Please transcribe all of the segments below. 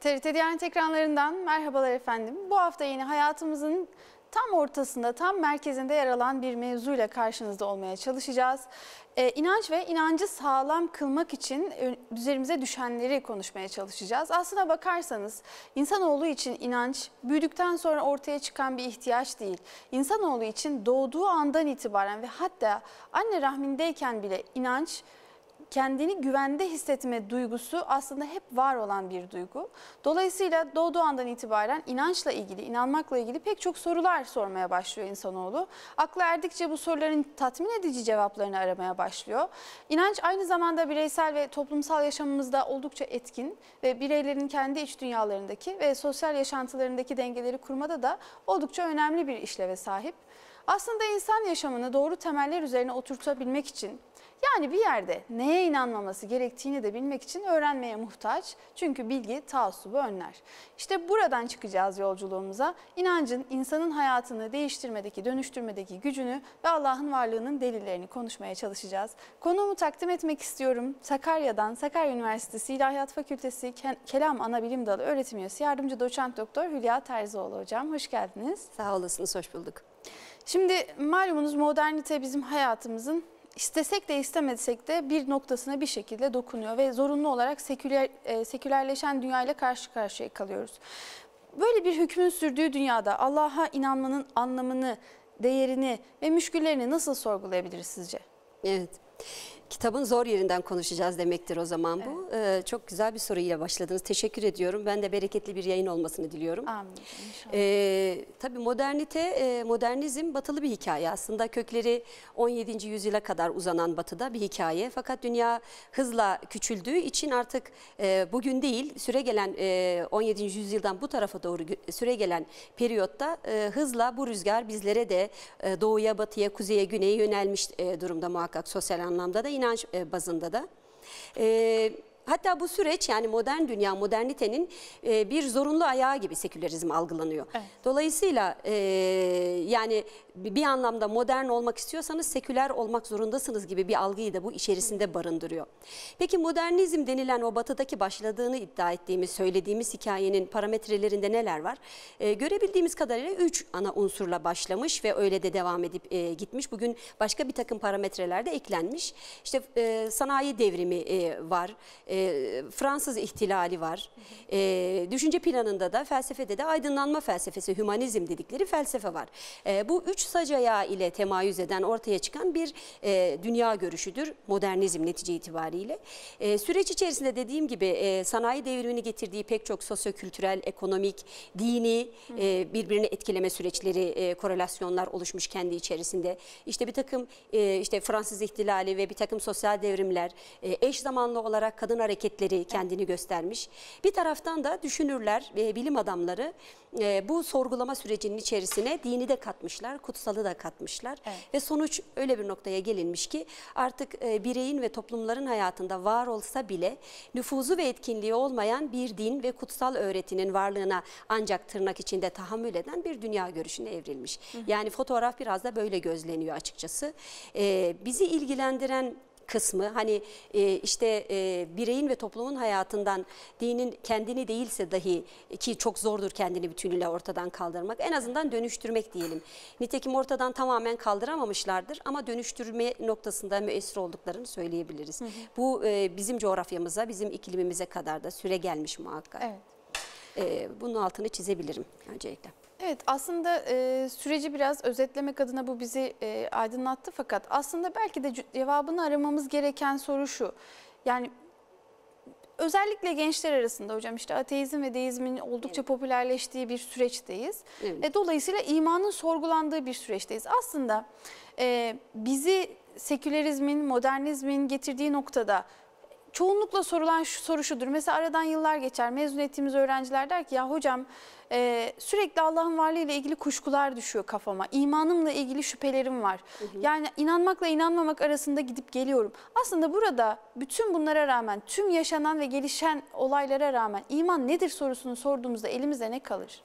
TRT Diyanet ekranlarından merhabalar efendim. Bu hafta yine hayatımızın tam ortasında, tam merkezinde yer alan bir mevzuyla karşınızda olmaya çalışacağız. E, inanç ve inancı sağlam kılmak için e, üzerimize düşenleri konuşmaya çalışacağız. Aslına bakarsanız insanoğlu için inanç büyüdükten sonra ortaya çıkan bir ihtiyaç değil. İnsanoğlu için doğduğu andan itibaren ve hatta anne rahmindeyken bile inanç kendini güvende hissetme duygusu aslında hep var olan bir duygu. Dolayısıyla doğduğu andan itibaren inançla ilgili, inanmakla ilgili pek çok sorular sormaya başlıyor insanoğlu. Akla erdikçe bu soruların tatmin edici cevaplarını aramaya başlıyor. İnanç aynı zamanda bireysel ve toplumsal yaşamımızda oldukça etkin ve bireylerin kendi iç dünyalarındaki ve sosyal yaşantılarındaki dengeleri kurmada da oldukça önemli bir işleve sahip. Aslında insan yaşamını doğru temeller üzerine oturtabilmek için yani bir yerde neye inanmaması gerektiğini de bilmek için öğrenmeye muhtaç. Çünkü bilgi taassubu önler. İşte buradan çıkacağız yolculuğumuza. İnancın insanın hayatını değiştirmedeki, dönüştürmedeki gücünü ve Allah'ın varlığının delillerini konuşmaya çalışacağız. Konuğumu takdim etmek istiyorum. Sakarya'dan Sakarya Üniversitesi İlahiyat Fakültesi Kelam Anabilim Dalı öğretim üyesi yardımcı doçent doktor Hülya Terzioğlu hocam. Hoş geldiniz. Sağ olasınız, hoş bulduk. Şimdi malumunuz modernite bizim hayatımızın istesek de istemesek de bir noktasına bir şekilde dokunuyor ve zorunlu olarak seküler, e, sekülerleşen dünyayla karşı karşıya kalıyoruz. Böyle bir hükmün sürdüğü dünyada Allah'a inanmanın anlamını, değerini ve müşküllerini nasıl sorgulayabiliriz sizce? Evet. Kitabın zor yerinden konuşacağız demektir o zaman bu. Evet. Ee, çok güzel bir soruyla başladınız. Teşekkür ediyorum. Ben de bereketli bir yayın olmasını diliyorum. Amin. Ee, tabii modernite, e, modernizm batılı bir hikaye. Aslında kökleri 17. yüzyıla kadar uzanan batıda bir hikaye. Fakat dünya hızla küçüldüğü için artık e, bugün değil süre gelen e, 17. yüzyıldan bu tarafa doğru süre gelen periyotta e, hızla bu rüzgar bizlere de e, doğuya, batıya, kuzeye, güneye yönelmiş e, durumda muhakkak sosyal anlamda da. Yine inanç e, bazında da. E, hatta bu süreç yani modern dünya, modernitenin e, bir zorunlu ayağı gibi sekülerizm algılanıyor. Evet. Dolayısıyla e, yani bir anlamda modern olmak istiyorsanız seküler olmak zorundasınız gibi bir algıyı da bu içerisinde barındırıyor. Peki modernizm denilen o batıdaki başladığını iddia ettiğimiz, söylediğimiz hikayenin parametrelerinde neler var? E, görebildiğimiz kadarıyla 3 ana unsurla başlamış ve öyle de devam edip e, gitmiş. Bugün başka bir takım parametrelerde eklenmiş. İşte e, sanayi devrimi e, var. E, e, Fransız ihtilali var. E, düşünce planında da felsefede de aydınlanma felsefesi, hümanizm dedikleri felsefe var. E, bu üç sacaya ile temayüz eden ortaya çıkan bir e, dünya görüşüdür modernizm netice itibariyle. E, süreç içerisinde dediğim gibi e, sanayi devrimini getirdiği pek çok sosyo-kültürel, ekonomik, dini e, birbirini etkileme süreçleri, e, korelasyonlar oluşmuş kendi içerisinde. İşte bir takım e, işte Fransız ihtilali ve bir takım sosyal devrimler e, eş zamanlı olarak kadın hareketleri kendini göstermiş. Bir taraftan da düşünürler, e, bilim adamları e, bu sorgulama sürecinin içerisine dini de katmışlar, kutsalı da katmışlar. Evet. Ve sonuç öyle bir noktaya gelinmiş ki artık e, bireyin ve toplumların hayatında var olsa bile nüfuzu ve etkinliği olmayan bir din ve kutsal öğretinin varlığına ancak tırnak içinde tahammül eden bir dünya görüşüne evrilmiş. Hı hı. Yani fotoğraf biraz da böyle gözleniyor açıkçası. E, bizi ilgilendiren kısmı hani e, işte e, bireyin ve toplumun hayatından dinin kendini değilse dahi e, ki çok zordur kendini bütünüyle ortadan kaldırmak en azından dönüştürmek diyelim. Nitekim ortadan tamamen kaldıramamışlardır ama dönüştürme noktasında müessir olduklarını söyleyebiliriz. Hı hı. Bu e, bizim coğrafyamıza bizim iklimimize kadar da süre gelmiş muhakkak. Evet. E, bunun altını çizebilirim öncelikle. Evet aslında e, süreci biraz özetlemek adına bu bizi e, aydınlattı fakat aslında belki de cevabını aramamız gereken soru şu. Yani özellikle gençler arasında hocam işte ateizm ve deizmin oldukça evet. popülerleştiği bir süreçteyiz. Evet. E, dolayısıyla imanın sorgulandığı bir süreçteyiz. Aslında e, bizi sekülerizmin, modernizmin getirdiği noktada çoğunlukla sorulan şu soru şudur. Mesela aradan yıllar geçer. Mezun ettiğimiz öğrenciler der ki ya hocam e, sürekli Allah'ın varlığıyla ilgili kuşkular düşüyor kafama. İmanımla ilgili şüphelerim var. Hı hı. Yani inanmakla inanmamak arasında gidip geliyorum. Aslında burada bütün bunlara rağmen tüm yaşanan ve gelişen olaylara rağmen iman nedir sorusunu sorduğumuzda elimizde ne kalır?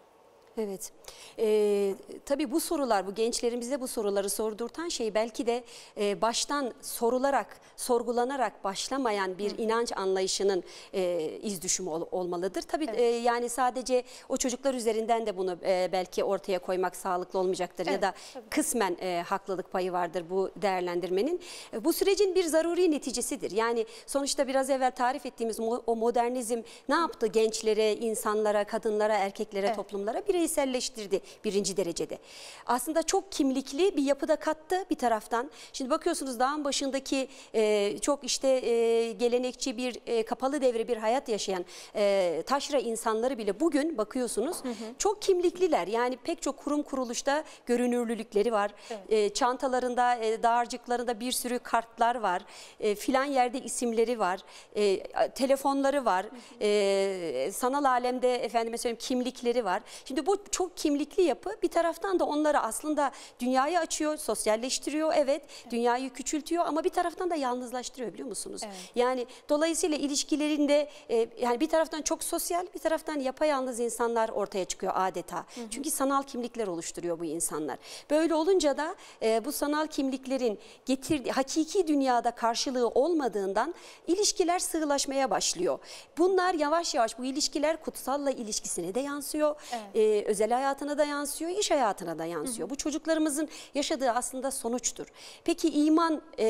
Evet. Ee, tabii bu sorular, bu gençlerimize bu soruları sordurtan şey belki de e, baştan sorularak, sorgulanarak başlamayan bir Hı. inanç anlayışının e, iz düşümü ol, olmalıdır. Tabii evet. e, yani sadece o çocuklar üzerinden de bunu e, belki ortaya koymak sağlıklı olmayacaktır evet, ya da tabii. kısmen e, haklılık payı vardır bu değerlendirmenin. E, bu sürecin bir zaruri neticesidir. Yani sonuçta biraz evvel tarif ettiğimiz mo o modernizm ne yaptı gençlere, insanlara, kadınlara, erkeklere, evet. toplumlara? Birey bireyselleştirdi birinci derecede. Aslında çok kimlikli bir yapıda kattı bir taraftan. Şimdi bakıyorsunuz dağın başındaki e, çok işte e, gelenekçi bir e, kapalı devre bir hayat yaşayan e, taşra insanları bile bugün bakıyorsunuz hı hı. çok kimlikliler. Yani pek çok kurum kuruluşta görünürlülükleri var. Evet. E, çantalarında, e, dağarcıklarında bir sürü kartlar var. E, filan yerde isimleri var. E, telefonları var. Hı hı. E, sanal alemde efendime söyleyeyim kimlikleri var. Şimdi bu bu çok kimlikli yapı bir taraftan da onları aslında dünyaya açıyor, sosyalleştiriyor evet, evet. dünyayı küçültüyor ama bir taraftan da yalnızlaştırıyor biliyor musunuz? Evet. Yani dolayısıyla ilişkilerinde e, yani bir taraftan çok sosyal bir taraftan yapayalnız insanlar ortaya çıkıyor adeta. Hı hı. Çünkü sanal kimlikler oluşturuyor bu insanlar. Böyle olunca da e, bu sanal kimliklerin getirdiği hakiki dünyada karşılığı olmadığından ilişkiler sığlaşmaya başlıyor. Bunlar yavaş yavaş bu ilişkiler kutsalla ilişkisine de yansıyor. Evet. E, e, özel hayatına da yansıyor, iş hayatına da yansıyor. Hı hı. Bu çocuklarımızın yaşadığı aslında sonuçtur. Peki iman e,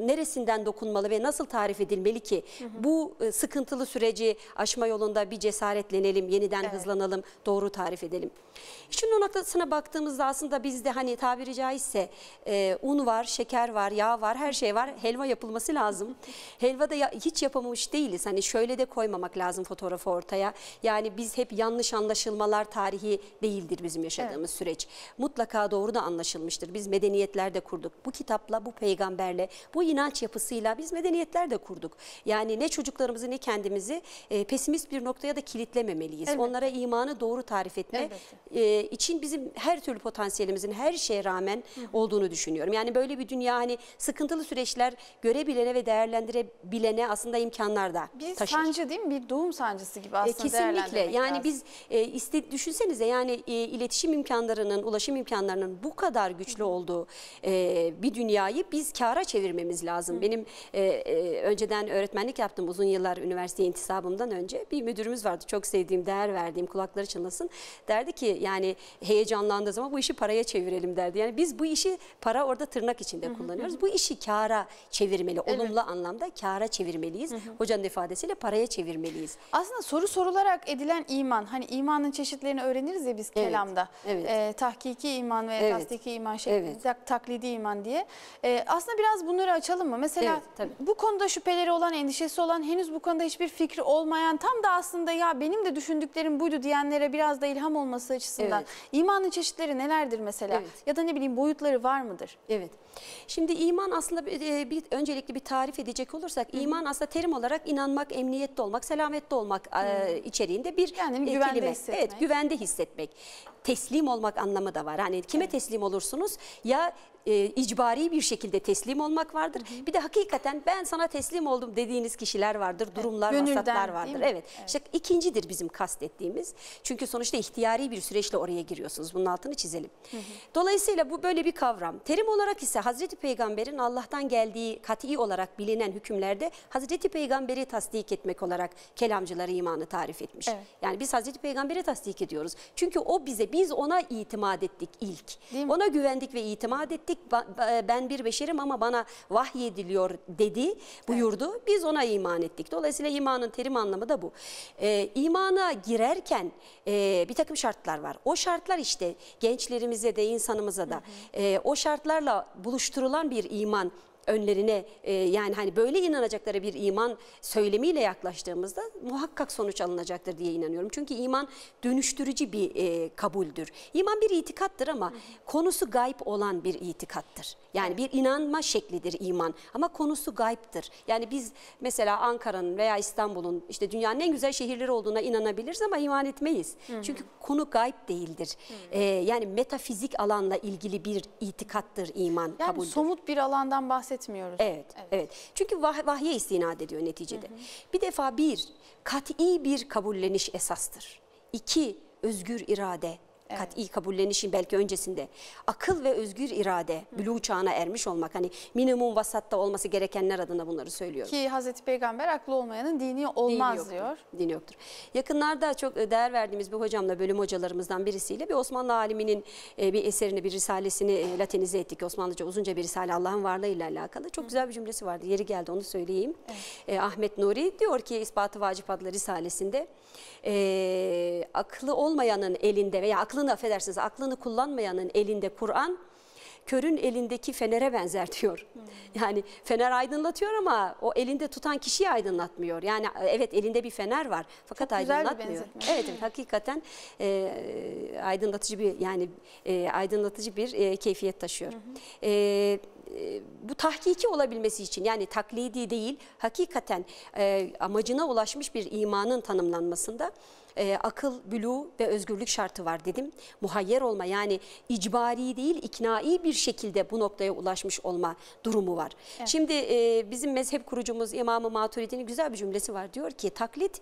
neresinden dokunmalı ve nasıl tarif edilmeli ki hı hı. bu e, sıkıntılı süreci aşma yolunda bir cesaretlenelim, yeniden evet. hızlanalım, doğru tarif edelim? İşin o noktasına baktığımızda aslında bizde hani tabiri caizse e, un var, şeker var, yağ var, her şey var. Helva yapılması lazım. Helva da ya, hiç yapamamış değiliz. Hani şöyle de koymamak lazım fotoğrafı ortaya. Yani biz hep yanlış anlaşılmalar tarihi değildir bizim yaşadığımız evet. süreç. Mutlaka doğru da anlaşılmıştır. Biz medeniyetler de kurduk. Bu kitapla, bu peygamberle, bu inanç yapısıyla biz medeniyetler de kurduk. Yani ne çocuklarımızı ne kendimizi e, pesimist bir noktaya da kilitlememeliyiz. Evet. Onlara imanı doğru tarif etme evet e, için bizim her türlü potansiyelimizin her şeye rağmen Hı. olduğunu düşünüyorum. Yani böyle bir dünya hani sıkıntılı süreçler görebilene ve değerlendirebilene aslında imkanlar da bir taşır. Bir sancı değil mi? Bir doğum sancısı gibi e, aslında e, Kesinlikle. Yani lazım. biz e, iste, düşünsenize yani e, iletişim imkanlarının, ulaşım imkanlarının bu kadar güçlü Hı. olduğu e, bir dünyayı biz kara çevirmemiz lazım. Hı. Benim e, e, önceden öğretmenlik yaptım uzun yıllar üniversiteye intisabımdan önce bir müdürümüz vardı. Çok sevdiğim, değer verdiğim kulakları çınlasın. Derdi ki yani heyecanlandığı zaman bu işi paraya çevirelim derdi. Yani biz bu işi para orada tırnak içinde hı hı. kullanıyoruz. Bu işi kara çevirmeli, evet. olumlu anlamda kara çevirmeliyiz. Hı hı. Hocanın ifadesiyle paraya çevirmeliyiz. Aslında soru sorularak edilen iman, hani imanın çeşitlerini öğreniriz ya biz evet. kelamda. Evet. E, tahkiki iman ve evet. tasdiki iman şeklinde, evet. taklidi iman diye. E, aslında biraz bunları açalım mı? Mesela evet, bu konuda şüpheleri olan, endişesi olan, henüz bu konuda hiçbir fikri olmayan, tam da aslında ya benim de düşündüklerim buydu diyenlere biraz da ilham olması açısından açısından. Evet. İmanın çeşitleri nelerdir mesela? Evet. Ya da ne bileyim boyutları var mıdır? Evet. Şimdi iman aslında bir, e, bir öncelikli bir tarif edecek olursak Hı. iman aslında terim olarak inanmak, emniyette olmak, selamette olmak e, Hı. e, içeriğinde bir Kendini e, güvende Hissetmek. Evet, güvende hissetmek teslim olmak anlamı da var. Hani kime evet. teslim olursunuz? Ya e, icbari bir şekilde teslim olmak vardır. Hı Bir de hakikaten ben sana teslim oldum dediğiniz kişiler vardır, durumlar, evet, vasatlar vardır. Evet. evet. İşte ikincidir bizim kastettiğimiz. Çünkü sonuçta ihtiyari bir süreçle oraya giriyorsunuz. Bunun altını çizelim. Hı hı. Dolayısıyla bu böyle bir kavram. Terim olarak ise Hazreti Peygamber'in Allah'tan geldiği kat'i olarak bilinen hükümlerde Hazreti Peygamber'i tasdik etmek olarak kelamcıları imanı tarif etmiş. Evet. Yani biz Hazreti Peygamber'i tasdik ediyoruz. Çünkü o bize biz ona itimat ettik ilk. Ona güvendik ve itimat ettik. Ben bir beşerim ama bana vahyediliyor dedi, buyurdu. Evet. Biz ona iman ettik. Dolayısıyla imanın terim anlamı da bu. Ee, imana girerken e, bir takım şartlar var. O şartlar işte gençlerimize de insanımıza da hı hı. E, o şartlarla buluşturulan bir iman önlerine e, yani hani böyle inanacakları bir iman söylemiyle yaklaştığımızda muhakkak sonuç alınacaktır diye inanıyorum. Çünkü iman dönüştürücü bir e, kabuldür. İman bir itikattır ama Hı. konusu gayb olan bir itikattır. Yani bir inanma şeklidir iman ama konusu gayiptir. Yani biz mesela Ankara'nın veya İstanbul'un işte dünyanın en güzel şehirleri olduğuna inanabiliriz ama iman etmeyiz. Hı. Çünkü konu gayb değildir. E, yani metafizik alanla ilgili bir itikattır iman yani kabuldür. Yani somut bir alandan bahsediyoruz bahsetmiyoruz. Evet, evet. evet. Çünkü vah vahye istinad ediyor neticede. Hı hı. Bir defa bir, kat'i bir kabulleniş esastır. İki, özgür irade evet. kat'i kabullenişin belki öncesinde akıl ve özgür irade bülü çağına ermiş olmak hani minimum vasatta olması gerekenler adına bunları söylüyorum. Ki Hazreti Peygamber aklı olmayanın dini olmaz dini diyor. Dini yoktur. Yakınlarda çok e, değer verdiğimiz bir hocamla bölüm hocalarımızdan birisiyle bir Osmanlı aliminin e, bir eserini bir risalesini e, latinize ettik. Osmanlıca uzunca bir risale Allah'ın varlığıyla alakalı. Çok güzel bir cümlesi vardı. Yeri geldi onu söyleyeyim. Evet. Ahmet Nuri diyor ki İspatı Vacip adlı risalesinde e, ee, aklı olmayanın elinde veya aklını affedersiniz aklını kullanmayanın elinde Kur'an körün elindeki fenere benzer diyor. Hmm. Yani fener aydınlatıyor ama o elinde tutan kişiyi aydınlatmıyor. Yani evet elinde bir fener var fakat Çok aydınlatmıyor. evet, evet hakikaten e, aydınlatıcı bir yani e, aydınlatıcı bir e, keyfiyet taşıyor. Hı hı. E, e, bu tahkiki olabilmesi için yani taklidi değil hakikaten e, amacına ulaşmış bir imanın tanımlanmasında e, akıl, bülü ve özgürlük şartı var dedim. Muhayyer olma yani icbari değil iknai bir şekilde bu noktaya ulaşmış olma durumu var. Evet. Şimdi e, bizim mezhep kurucumuz İmam-ı Maturidi'nin güzel bir cümlesi var. Diyor ki taklit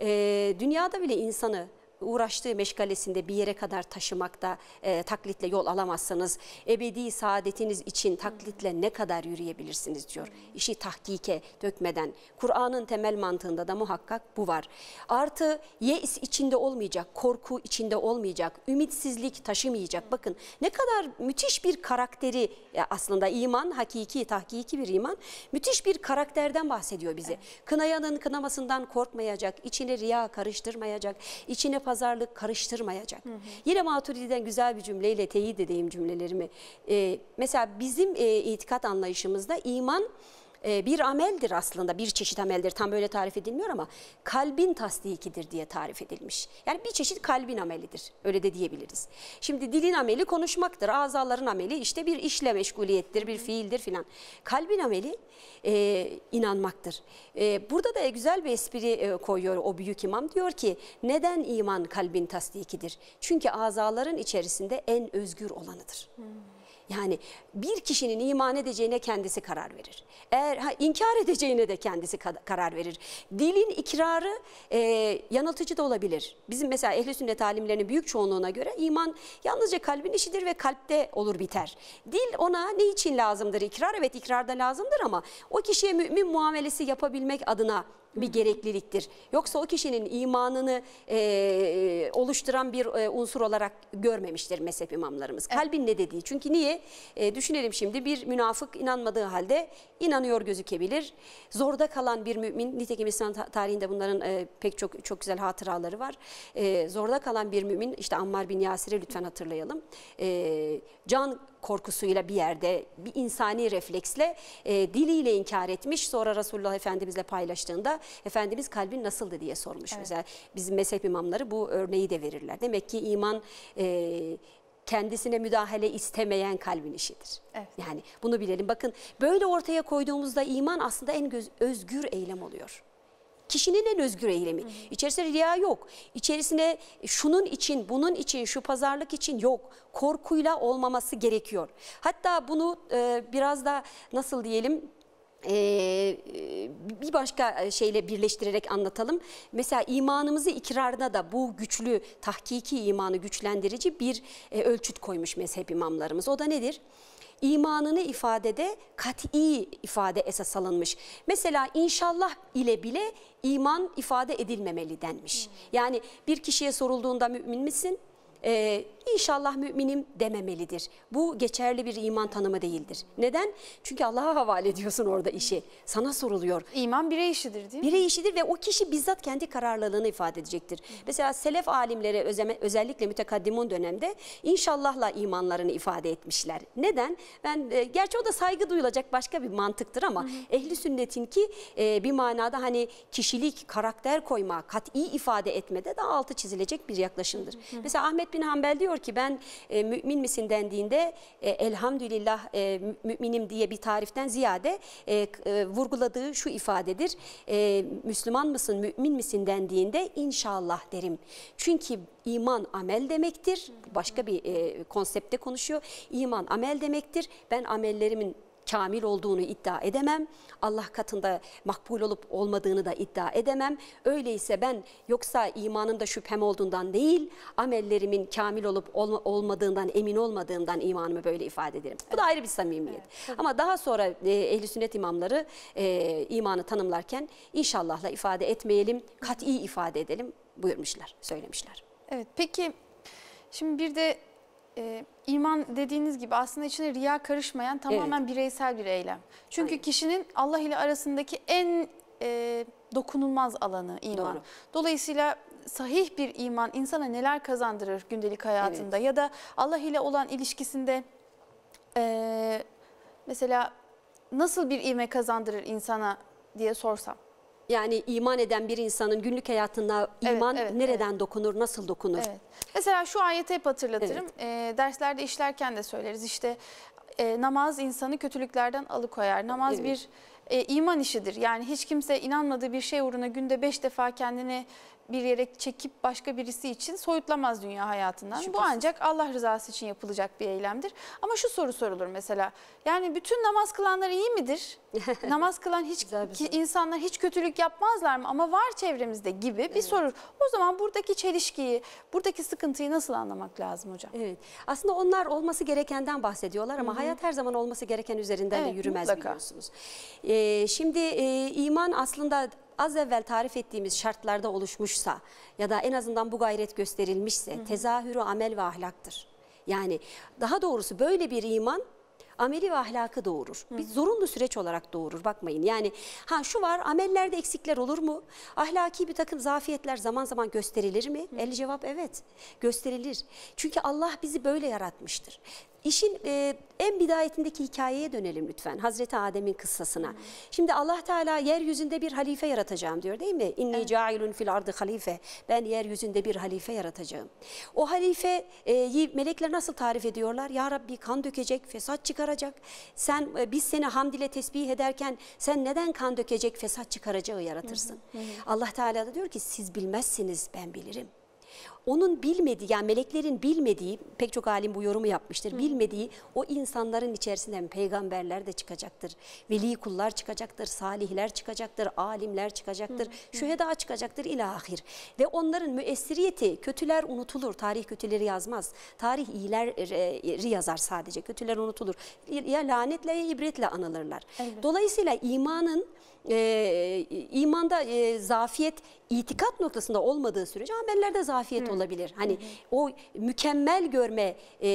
e, dünyada bile insanı uğraştığı meşgalesinde bir yere kadar taşımakta e, taklitle yol alamazsanız ebedi saadetiniz için taklitle ne kadar yürüyebilirsiniz diyor. İşi tahkike dökmeden Kur'an'ın temel mantığında da muhakkak bu var. Artı yeis içinde olmayacak, korku içinde olmayacak, ümitsizlik taşımayacak. Bakın ne kadar müthiş bir karakteri e, aslında iman hakiki tahkiki bir iman müthiş bir karakterden bahsediyor bize. Kınayanın kınamasından korkmayacak, içine riya karıştırmayacak, içine pazarlık karıştırmayacak. Hı hı. Yine Maturidi'den güzel bir cümleyle teyit edeyim cümlelerimi. Ee, mesela bizim e, itikat anlayışımızda iman e, bir ameldir aslında bir çeşit ameldir tam böyle tarif edilmiyor ama kalbin tasdikidir diye tarif edilmiş. Yani bir çeşit kalbin amelidir öyle de diyebiliriz. Şimdi dilin ameli konuşmaktır azaların ameli işte bir işle meşguliyettir bir fiildir filan. Kalbin ameli e, inanmaktır. E, burada da güzel bir espri e, koyuyor o büyük imam diyor ki neden iman kalbin tasdikidir? Çünkü azaların içerisinde en özgür olanıdır. Hmm. Yani bir kişinin iman edeceğine kendisi karar verir. Eğer ha, inkar edeceğine de kendisi karar verir. Dilin ikrarı e, yanıltıcı da olabilir. Bizim mesela ehli sünnet alimlerinin büyük çoğunluğuna göre iman yalnızca kalbin işidir ve kalpte olur biter. Dil ona ne için lazımdır? İkrar evet ikrarda lazımdır ama o kişiye mümin muamelesi yapabilmek adına bir gerekliliktir. Yoksa o kişinin imanını e, oluşturan bir e, unsur olarak görmemiştir mezhep imamlarımız. Evet. Kalbin ne dediği. Çünkü niye? E, düşünelim şimdi bir münafık inanmadığı halde inanıyor gözükebilir. Zorda kalan bir mümin, nitekim İslam tarihinde bunların e, pek çok çok güzel hatıraları var. E, zorda kalan bir mümin, işte Ammar bin Yasir'i lütfen hatırlayalım. E, can korkusuyla bir yerde bir insani refleksle e, diliyle inkar etmiş. Sonra Resulullah Efendimizle paylaştığında Efendimiz kalbin nasıldı diye sormuş. Evet. Mesela bizim mezhep imamları bu örneği de verirler. Demek ki iman e, kendisine müdahale istemeyen kalbin işidir. Evet. Yani bunu bilelim. Bakın böyle ortaya koyduğumuzda iman aslında en göz, özgür eylem oluyor kişinin en özgür eylemi. Hı hı. İçerisinde riya yok. İçerisine şunun için, bunun için, şu pazarlık için yok. Korkuyla olmaması gerekiyor. Hatta bunu e, biraz da nasıl diyelim ee, bir başka e, şeyle birleştirerek anlatalım. Mesela imanımızı ikrarına da bu güçlü, tahkiki imanı güçlendirici bir e, ölçüt koymuş mezhep imamlarımız. O da nedir? imanını ifadede kat'i ifade esas alınmış. Mesela inşallah ile bile iman ifade edilmemeli denmiş. Yani bir kişiye sorulduğunda mümin misin? Ee, inşallah müminim dememelidir. Bu geçerli bir iman tanımı değildir. Neden? Çünkü Allah'a havale ediyorsun orada işi. Sana soruluyor. İman birey işidir değil mi? Birey işidir ve o kişi bizzat kendi kararlılığını ifade edecektir. Mesela selef alimleri özellikle mütekaddimun dönemde inşallahla imanlarını ifade etmişler. Neden? Ben e, gerçi o da saygı duyulacak başka bir mantıktır ama Hı. ehli sünnetin ki e, bir manada hani kişilik, karakter koyma, kat'i ifade etmede daha altı çizilecek bir yaklaşımdır. Hı. Mesela Ahmet bin Hanbel diyor diyor ki ben e, mümin misin dendiğinde e, elhamdülillah e, müminim diye bir tariften ziyade e, e, vurguladığı şu ifadedir. E, Müslüman mısın, mümin misin dendiğinde inşallah derim. Çünkü iman amel demektir. Başka bir e, konsepte konuşuyor. İman amel demektir. Ben amellerimin kamil olduğunu iddia edemem. Allah katında makbul olup olmadığını da iddia edemem. Öyleyse ben yoksa imanımda şüphem olduğundan değil, amellerimin kamil olup olma, olmadığından emin olmadığımdan imanımı böyle ifade ederim. Bu da ayrı bir samimiyet. Evet, Ama daha sonra e, ehli sünnet imamları e, imanı tanımlarken inşallahla ifade etmeyelim, kat'i ifade edelim buyurmuşlar, söylemişler. Evet peki şimdi bir de e, iman dediğiniz gibi aslında içine riya karışmayan tamamen evet. bireysel bir eylem. Çünkü Aynen. kişinin Allah ile arasındaki en e, dokunulmaz alanı iman. Doğru. Dolayısıyla sahih bir iman insana neler kazandırır gündelik hayatında evet. ya da Allah ile olan ilişkisinde e, mesela nasıl bir ivme kazandırır insana diye sorsam yani iman eden bir insanın günlük hayatına iman evet, evet, nereden evet. dokunur, nasıl dokunur? Evet. Mesela şu ayeti hep hatırlatırım. Evet. E, derslerde işlerken de söyleriz. İşte e, namaz insanı kötülüklerden alıkoyar. Namaz evet. bir e, iman işidir. Yani hiç kimse inanmadığı bir şey uğruna günde beş defa kendini bir yere çekip başka birisi için soyutlamaz dünya hayatından. Şüphesiz. Bu ancak Allah rızası için yapılacak bir eylemdir. Ama şu soru sorulur mesela. Yani bütün namaz kılanlar iyi midir? namaz kılan hiç ki insanlar hiç kötülük yapmazlar mı? Ama var çevremizde gibi bir evet. soru. O zaman buradaki çelişkiyi, buradaki sıkıntıyı nasıl anlamak lazım hocam? Evet. Aslında onlar olması gerekenden bahsediyorlar ama Hı -hı. hayat her zaman olması gereken üzerinden evet, de yürümez mutlaka. biliyorsunuz. Ee, şimdi e, iman aslında az evvel tarif ettiğimiz şartlarda oluşmuşsa ya da en azından bu gayret gösterilmişse tezahürü amel ve ahlaktır. Yani daha doğrusu böyle bir iman ameli ve ahlakı doğurur. Bir zorunlu süreç olarak doğurur bakmayın. Yani ha şu var amellerde eksikler olur mu? Ahlaki bir takım zafiyetler zaman zaman gösterilir mi? Hı. El cevap evet gösterilir. Çünkü Allah bizi böyle yaratmıştır. İşin e, en bidayetindeki hikayeye dönelim lütfen. Hazreti Adem'in kıssasına. Hmm. Şimdi Allah Teala yeryüzünde bir halife yaratacağım diyor değil mi? İnni evet. cailun fil ardı halife. Ben yeryüzünde bir halife yaratacağım. O halifeyi melekler nasıl tarif ediyorlar? Ya Rabbi kan dökecek, fesat çıkar çıkaracak. Sen e, biz seni hamd ile tesbih ederken sen neden kan dökecek fesat çıkaracağı yaratırsın. Hı hı. Allah Teala da diyor ki siz bilmezsiniz ben bilirim onun bilmediği yani meleklerin bilmediği pek çok alim bu yorumu yapmıştır. Hı. Bilmediği o insanların içerisinden peygamberler de çıkacaktır. Veli kullar çıkacaktır, salihler çıkacaktır, alimler çıkacaktır, hı. şüheda çıkacaktır ilahir. Ve onların müessiriyeti kötüler unutulur. Tarih kötüleri yazmaz. Tarih iyileri e, yazar sadece. Kötüler unutulur. Ya lanetle ya ibretle anılırlar. Evet. Dolayısıyla imanın e, imanda e, zafiyet itikat noktasında olmadığı sürece amellerde zafiyet Hı. olabilir. Hani Hı. o mükemmel görme e,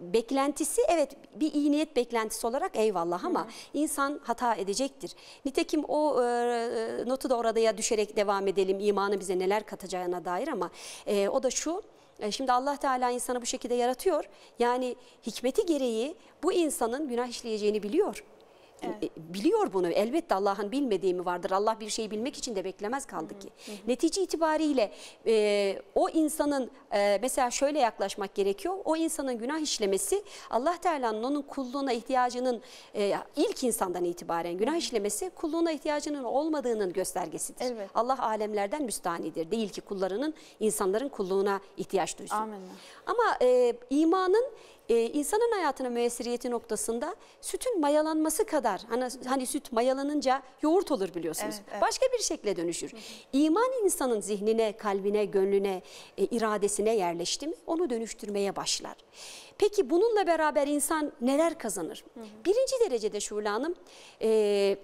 beklentisi evet bir iyi niyet beklentisi olarak eyvallah ama Hı. insan hata edecektir. Nitekim o e, e notu da orada ya düşerek devam edelim imanı bize neler katacağına dair ama e, o da şu. E, şimdi Allah Teala insanı bu şekilde yaratıyor. Yani hikmeti gereği bu insanın günah işleyeceğini biliyor. E, biliyor bunu. Elbette Allah'ın bilmediği mi vardır? Allah bir şeyi bilmek için de beklemez kaldı ki. Hı hı. Netice itibariyle e, o insanın e, mesela şöyle yaklaşmak gerekiyor. O insanın günah işlemesi Allah Teala'nın onun kulluğuna ihtiyacının e, ilk insandan itibaren günah işlemesi kulluğuna ihtiyacının olmadığının göstergesidir. Evet. Allah alemlerden müstanidir. Değil ki kullarının insanların kulluğuna ihtiyaç duysun. Amin. Ama e, imanın e, insanın hayatına müessiriyeti noktasında sütün mayalanması kadar hani, hani süt mayalanınca yoğurt olur biliyorsunuz. Evet, evet. Başka bir şekle dönüşür. İman insanın zihnine, kalbine, gönlüne, e, iradesine yerleşti mi onu dönüştürmeye başlar. Peki bununla beraber insan neler kazanır? Hı hı. Birinci derecede Şule Hanım... E,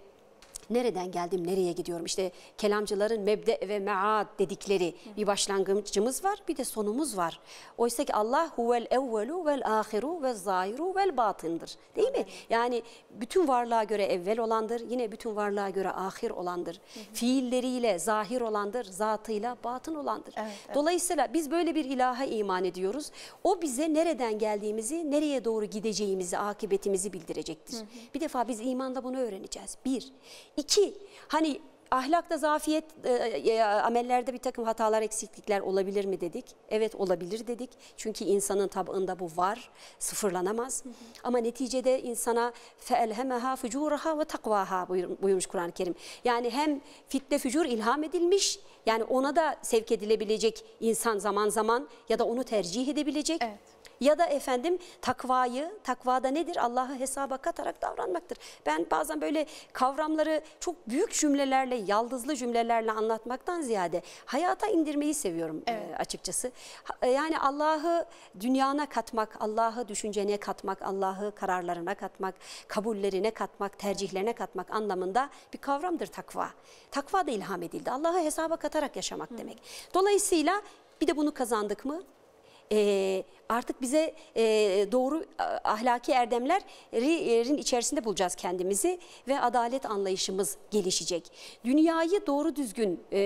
nereden geldim, nereye gidiyorum? İşte kelamcıların mebde ve mead dedikleri bir başlangıcımız var, bir de sonumuz var. Oysa ki Allah huvel evvelu vel ahiru ve zahiru vel batındır. Değil mi? Yani bütün varlığa göre evvel olandır, yine bütün varlığa göre ahir olandır. Fiilleriyle zahir olandır, zatıyla batın olandır. Evet, evet. Dolayısıyla biz böyle bir ilaha iman ediyoruz. O bize nereden geldiğimizi, nereye doğru gideceğimizi, akıbetimizi bildirecektir. Hı hı. Bir defa biz imanda bunu öğreneceğiz. Bir. İki, hani ahlakta zafiyet, e, e, amellerde bir takım hatalar, eksiklikler olabilir mi dedik. Evet olabilir dedik. Çünkü insanın tabında bu var, sıfırlanamaz. Hı hı. Ama neticede insana feelhemeha fucuraha ve takvaha buyurmuş Kur'an-ı Kerim. Yani hem fitne fücur ilham edilmiş, yani ona da sevk edilebilecek insan zaman zaman ya da onu tercih edebilecek. Evet ya da efendim takvayı, takvada nedir? Allah'ı hesaba katarak davranmaktır. Ben bazen böyle kavramları çok büyük cümlelerle, yaldızlı cümlelerle anlatmaktan ziyade hayata indirmeyi seviyorum e, evet. açıkçası. E, yani Allah'ı dünyana katmak, Allah'ı düşüncene katmak, Allah'ı kararlarına katmak, kabullerine katmak, tercihlerine katmak anlamında bir kavramdır takva. Takva da ilham edildi. Allah'ı hesaba katarak yaşamak Hı. demek. Dolayısıyla bir de bunu kazandık mı? e, artık bize e, doğru ahlaki erdemlerin e, içerisinde bulacağız kendimizi ve adalet anlayışımız gelişecek. Dünyayı doğru düzgün e,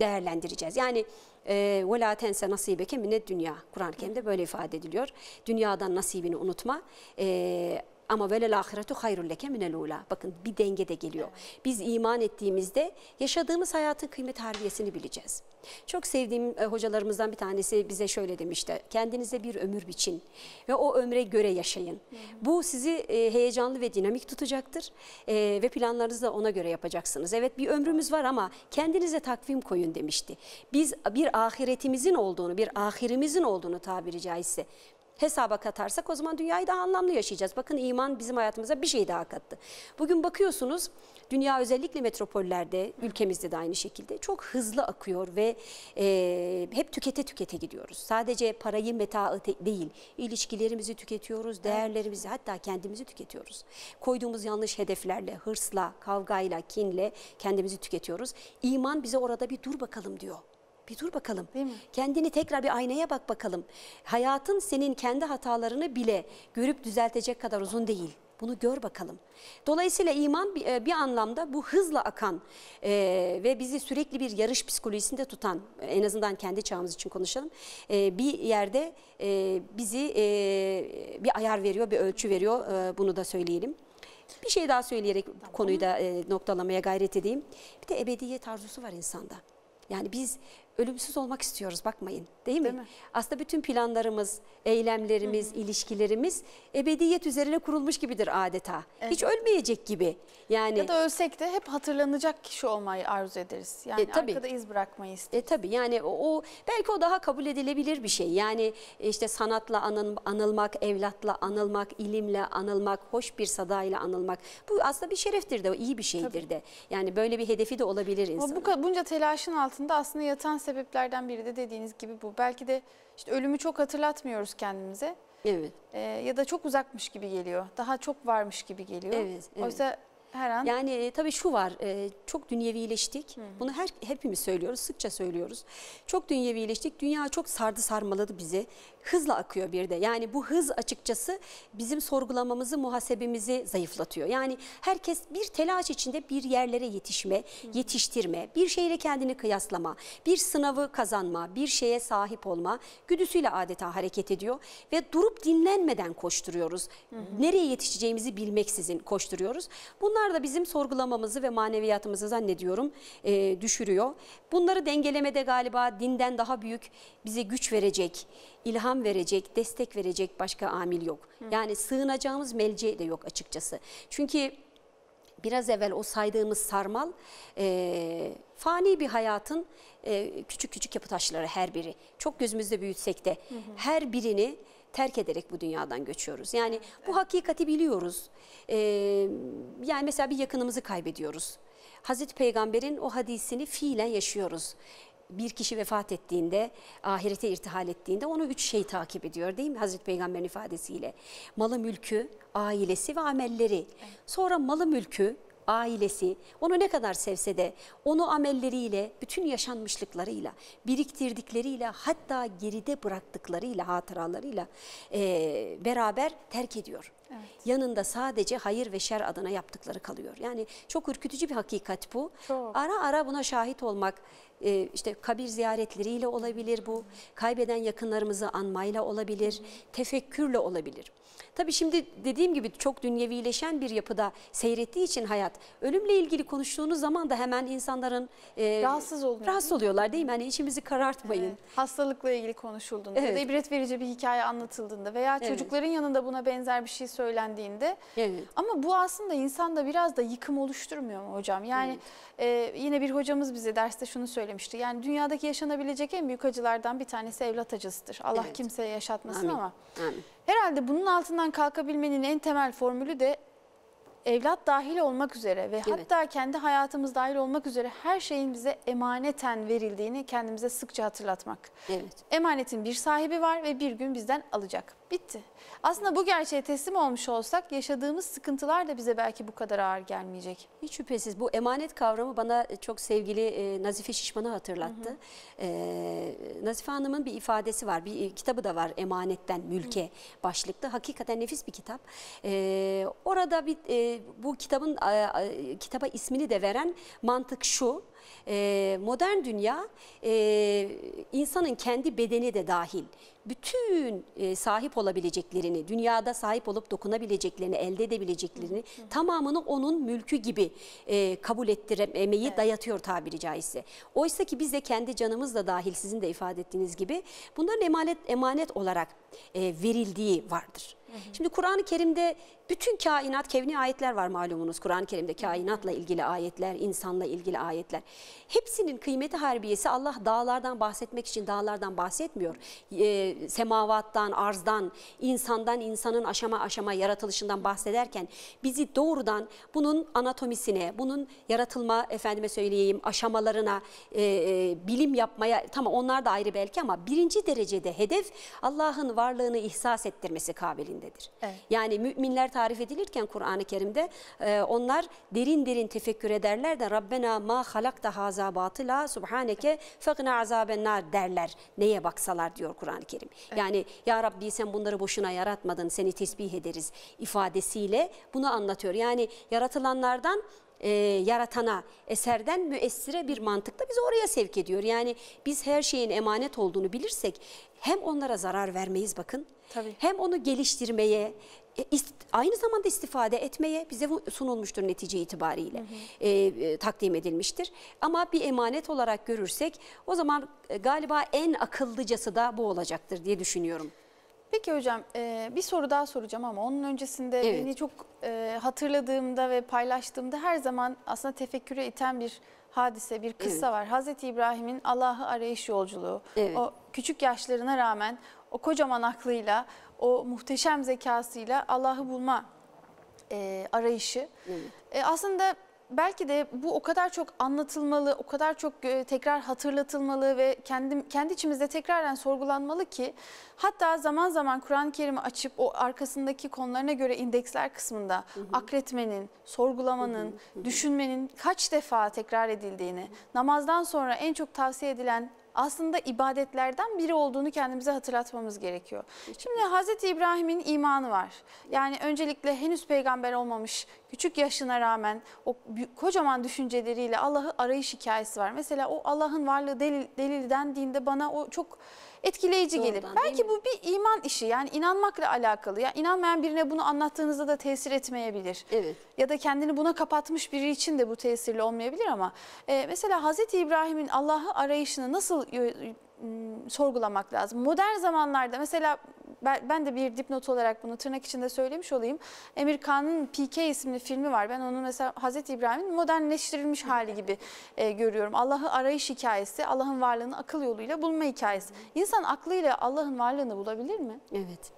değerlendireceğiz. Yani e, ve la tense nasibeke minnet dünya. Kur'an-ı Kerim'de böyle ifade ediliyor. Dünyadan nasibini unutma. E, ama velel ahiretu hayrul leke minel Bakın bir denge de geliyor. Biz iman ettiğimizde yaşadığımız hayatın kıymet harbiyesini bileceğiz. Çok sevdiğim e, hocalarımızdan bir tanesi bize şöyle demişti. Kendinize bir ömür biçin ve o ömre göre yaşayın. Bu sizi e, heyecanlı ve dinamik tutacaktır e, ve planlarınızı da ona göre yapacaksınız. Evet bir ömrümüz var ama kendinize takvim koyun demişti. Biz bir ahiretimizin olduğunu, bir ahirimizin olduğunu tabiri caizse hesaba katarsak o zaman dünyayı daha anlamlı yaşayacağız. Bakın iman bizim hayatımıza bir şey daha kattı. Bugün bakıyorsunuz dünya özellikle metropollerde ülkemizde de aynı şekilde çok hızlı akıyor ve e, hep tükete tükete gidiyoruz. Sadece parayı metaı değil ilişkilerimizi tüketiyoruz, değerlerimizi hatta kendimizi tüketiyoruz. Koyduğumuz yanlış hedeflerle, hırsla, kavgayla, kinle kendimizi tüketiyoruz. İman bize orada bir dur bakalım diyor. Bir dur bakalım. Değil mi? Kendini tekrar bir aynaya bak bakalım. Hayatın senin kendi hatalarını bile görüp düzeltecek kadar uzun değil. Bunu gör bakalım. Dolayısıyla iman bir, e, bir anlamda bu hızla akan e, ve bizi sürekli bir yarış psikolojisinde tutan, e, en azından kendi çağımız için konuşalım, e, bir yerde e, bizi e, bir ayar veriyor, bir ölçü veriyor. E, bunu da söyleyelim. Bir şey daha söyleyerek tamam. konuyu da e, noktalamaya gayret edeyim. Bir de ebediyet arzusu var insanda. Yani biz ölümsüz olmak istiyoruz bakmayın değil mi? Değil mi? Aslında bütün planlarımız, eylemlerimiz, Hı -hı. ilişkilerimiz ebediyet üzerine kurulmuş gibidir adeta. Evet. Hiç ölmeyecek gibi. Yani Ya da ölsek de hep hatırlanacak kişi olmayı arzu ederiz. Yani e, tabii. arkada iz bırakmayı e, isteriz. E, tabii yani o, o belki o daha kabul edilebilir bir şey. Yani e, işte sanatla anıl, anılmak, evlatla anılmak, ilimle anılmak, hoş bir sadayla anılmak. Bu aslında bir şereftir de iyi bir şeydir tabii. de. Yani böyle bir hedefi de olabilir insan. Bu bunca telaşın altında aslında yatan sebeplerden biri de dediğiniz gibi bu. Belki de işte ölümü çok hatırlatmıyoruz kendimize. Evet. Ee, ya da çok uzakmış gibi geliyor. Daha çok varmış gibi geliyor. Evet, evet. Oysa her an. Yani e, tabii şu var e, çok dünyevileştik. Hı hı. Bunu her hepimiz söylüyoruz sıkça söylüyoruz. Çok dünyevileştik. Dünya çok sardı sarmaladı bizi. Hızla akıyor bir de. Yani bu hız açıkçası bizim sorgulamamızı muhasebemizi zayıflatıyor. Yani herkes bir telaş içinde bir yerlere yetişme, hı. yetiştirme, bir şeyle kendini kıyaslama, bir sınavı kazanma, bir şeye sahip olma güdüsüyle adeta hareket ediyor. Ve durup dinlenmeden koşturuyoruz. Hı hı. Nereye yetişeceğimizi bilmeksizin koşturuyoruz. Bunlar Bunlar da bizim sorgulamamızı ve maneviyatımızı zannediyorum e, düşürüyor. Bunları dengelemede galiba dinden daha büyük bize güç verecek, ilham verecek, destek verecek başka amil yok. Hı. Yani sığınacağımız melce de yok açıkçası. Çünkü biraz evvel o saydığımız sarmal e, fani bir hayatın e, küçük küçük yapı taşları her biri. Çok gözümüzde büyütsek de hı hı. her birini terk ederek bu dünyadan göçüyoruz. Yani bu hakikati biliyoruz. Ee, yani mesela bir yakınımızı kaybediyoruz. Hazreti Peygamber'in o hadisini fiilen yaşıyoruz bir kişi vefat ettiğinde, ahirete irtihal ettiğinde onu üç şey takip ediyor değil mi? Hazreti Peygamber'in ifadesiyle. Malı mülkü, ailesi ve amelleri. Sonra malı mülkü, ailesi onu ne kadar sevse de onu amelleriyle, bütün yaşanmışlıklarıyla, biriktirdikleriyle hatta geride bıraktıklarıyla, hatıralarıyla e, beraber terk ediyor. Evet. Yanında sadece hayır ve şer adına yaptıkları kalıyor. Yani çok ürkütücü bir hakikat bu. Çok. Ara ara buna şahit olmak e, işte kabir ziyaretleriyle olabilir bu. Kaybeden yakınlarımızı anmayla olabilir, tefekkürle olabilir. Tabii şimdi dediğim gibi çok dünyevileşen bir yapıda seyrettiği için hayat ölümle ilgili konuştuğunuz zaman da hemen insanların e, rahatsız oluyor. Rahatsız oluyorlar değil mi? Hani içimizi karartmayın. Evet, hastalıkla ilgili konuşulduğunda evet. ya da ibret verici bir hikaye anlatıldığında veya evet. çocukların yanında buna benzer bir şey söylendiğinde. Evet. Ama bu aslında insanda biraz da yıkım oluşturmuyor mu hocam? Yani evet. e, yine bir hocamız bize derste şunu söylemişti. Yani dünyadaki yaşanabilecek en büyük acılardan bir tanesi evlat acısıdır. Allah evet. kimseye yaşatmasın Amin. ama. Amin Herhalde bunun altından kalkabilmenin en temel formülü de evlat dahil olmak üzere ve evet. hatta kendi hayatımız dahil olmak üzere her şeyin bize emaneten verildiğini kendimize sıkça hatırlatmak. Evet. Emanetin bir sahibi var ve bir gün bizden alacak. Bitti. Aslında bu gerçeğe teslim olmuş olsak yaşadığımız sıkıntılar da bize belki bu kadar ağır gelmeyecek. Hiç şüphesiz bu emanet kavramı bana e, çok sevgili e, Nazife Şişman'ı hatırlattı. Hı hı. E, Nazife Hanım'ın bir ifadesi var. Bir e, kitabı da var Emanetten Mülke hı. başlıklı. Hakikaten nefis bir kitap. E, orada bir e, bu kitabın e, kitaba ismini de veren mantık şu. E, modern dünya e, insanın kendi bedeni de dahil bütün e, sahip olabileceklerini, dünyada sahip olup dokunabileceklerini, elde edebileceklerini hı hı. tamamını onun mülkü gibi e, kabul ettiremeyi evet. dayatıyor tabiri caizse. Oysa ki biz de kendi canımızla dahil sizin de ifade ettiğiniz gibi bunların emanet emanet olarak e, verildiği vardır. Şimdi Kur'an-ı Kerim'de bütün kainat kevni ayetler var malumunuz. Kur'an-ı Kerim'de kainatla ilgili ayetler, insanla ilgili ayetler. Hepsinin kıymeti harbiyesi Allah dağlardan bahsetmek için dağlardan bahsetmiyor. E, semavattan, arzdan, insandan, insanın aşama aşama yaratılışından bahsederken bizi doğrudan bunun anatomisine, bunun yaratılma efendime söyleyeyim aşamalarına, e, e, bilim yapmaya tamam onlar da ayrı belki ama birinci derecede hedef Allah'ın varlığını ihsas ettirmesi kabiliğinde halindedir. Evet. Yani müminler tarif edilirken Kur'an-ı Kerim'de e, onlar derin derin tefekkür ederler de Rabbena ma halakta haza batıla subhaneke fekna azabennar derler. Neye baksalar diyor Kur'an-ı Kerim. Evet. Yani ya Rabbi sen bunları boşuna yaratmadın seni tesbih ederiz ifadesiyle bunu anlatıyor. Yani yaratılanlardan e, yaratana, eserden müessire bir mantıkla bizi oraya sevk ediyor. Yani biz her şeyin emanet olduğunu bilirsek hem onlara zarar vermeyiz bakın Tabii. Hem onu geliştirmeye, e, aynı zamanda istifade etmeye bize sunulmuştur netice itibariyle hı hı. E, e, takdim edilmiştir. Ama bir emanet olarak görürsek o zaman e, galiba en akıllıcası da bu olacaktır diye düşünüyorum. Peki hocam bir soru daha soracağım ama onun öncesinde evet. beni çok hatırladığımda ve paylaştığımda her zaman aslında tefekküre iten bir hadise, bir kıssa evet. var. Hazreti İbrahim'in Allah'ı arayış yolculuğu. Evet. O küçük yaşlarına rağmen o kocaman aklıyla, o muhteşem zekasıyla Allah'ı bulma e, arayışı. Evet. E, aslında belki de bu o kadar çok anlatılmalı, o kadar çok e, tekrar hatırlatılmalı ve kendi, kendi içimizde tekraren sorgulanmalı ki hatta zaman zaman Kur'an-ı Kerim'i açıp o arkasındaki konularına göre indeksler kısmında hı hı. akretmenin, sorgulamanın, hı hı. düşünmenin kaç defa tekrar edildiğini, namazdan sonra en çok tavsiye edilen aslında ibadetlerden biri olduğunu kendimize hatırlatmamız gerekiyor. Şimdi Hz. İbrahim'in imanı var. Yani öncelikle henüz peygamber olmamış küçük yaşına rağmen o kocaman düşünceleriyle Allah'ı arayış hikayesi var. Mesela o Allah'ın varlığı delil, delilden dinde bana o çok etkileyici Doğrudan, gelir. Belki bu bir iman işi yani inanmakla alakalı. Yani inanmayan birine bunu anlattığınızda da tesir etmeyebilir. Evet. Ya da kendini buna kapatmış biri için de bu tesirli olmayabilir ama e, mesela Hazreti İbrahim'in Allah'ı arayışını nasıl sorgulamak lazım. Modern zamanlarda mesela ben, ben de bir dipnot olarak bunu tırnak içinde söylemiş olayım. Emir Kağan'ın PK isimli filmi var. Ben onu mesela Hazreti İbrahim'in modernleştirilmiş hali gibi e, görüyorum. Allah'ı arayış hikayesi, Allah'ın varlığını akıl yoluyla bulma hikayesi. İnsan aklıyla Allah'ın varlığını bulabilir mi? Evet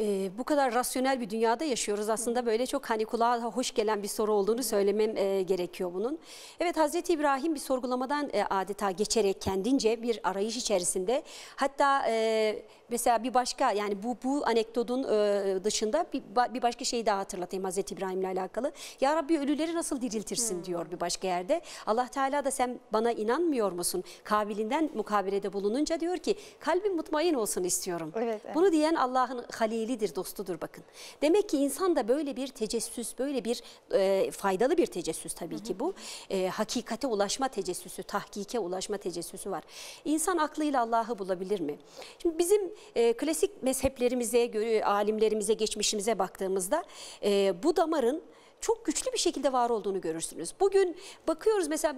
e, bu kadar rasyonel bir dünyada yaşıyoruz. Aslında böyle çok hani kulağa hoş gelen bir soru olduğunu söylemem e, gerekiyor bunun. Evet Hazreti İbrahim bir sorgulamadan e, adeta geçerek kendince bir arayış içerisinde hatta e, mesela bir başka yani bu bu anekdodun e, dışında bir, bir başka şeyi daha hatırlatayım Hazreti İbrahim'le alakalı. Ya Rabbi ölüleri nasıl diriltirsin hmm. diyor bir başka yerde. Allah Teala da sen bana inanmıyor musun? Kabilinden mukabelede bulununca diyor ki kalbim mutmain olsun istiyorum. Evet, evet. Bunu diyen Allah'ın halil sevgilidir, dostudur bakın. Demek ki insan da böyle bir tecessüs, böyle bir e, faydalı bir tecessüs tabii hı hı. ki bu. E, hakikate ulaşma tecessüsü, tahkike ulaşma tecessüsü var. İnsan aklıyla Allah'ı bulabilir mi? Şimdi bizim e, klasik mezheplerimize, alimlerimize, geçmişimize baktığımızda e, bu damarın çok güçlü bir şekilde var olduğunu görürsünüz. Bugün bakıyoruz mesela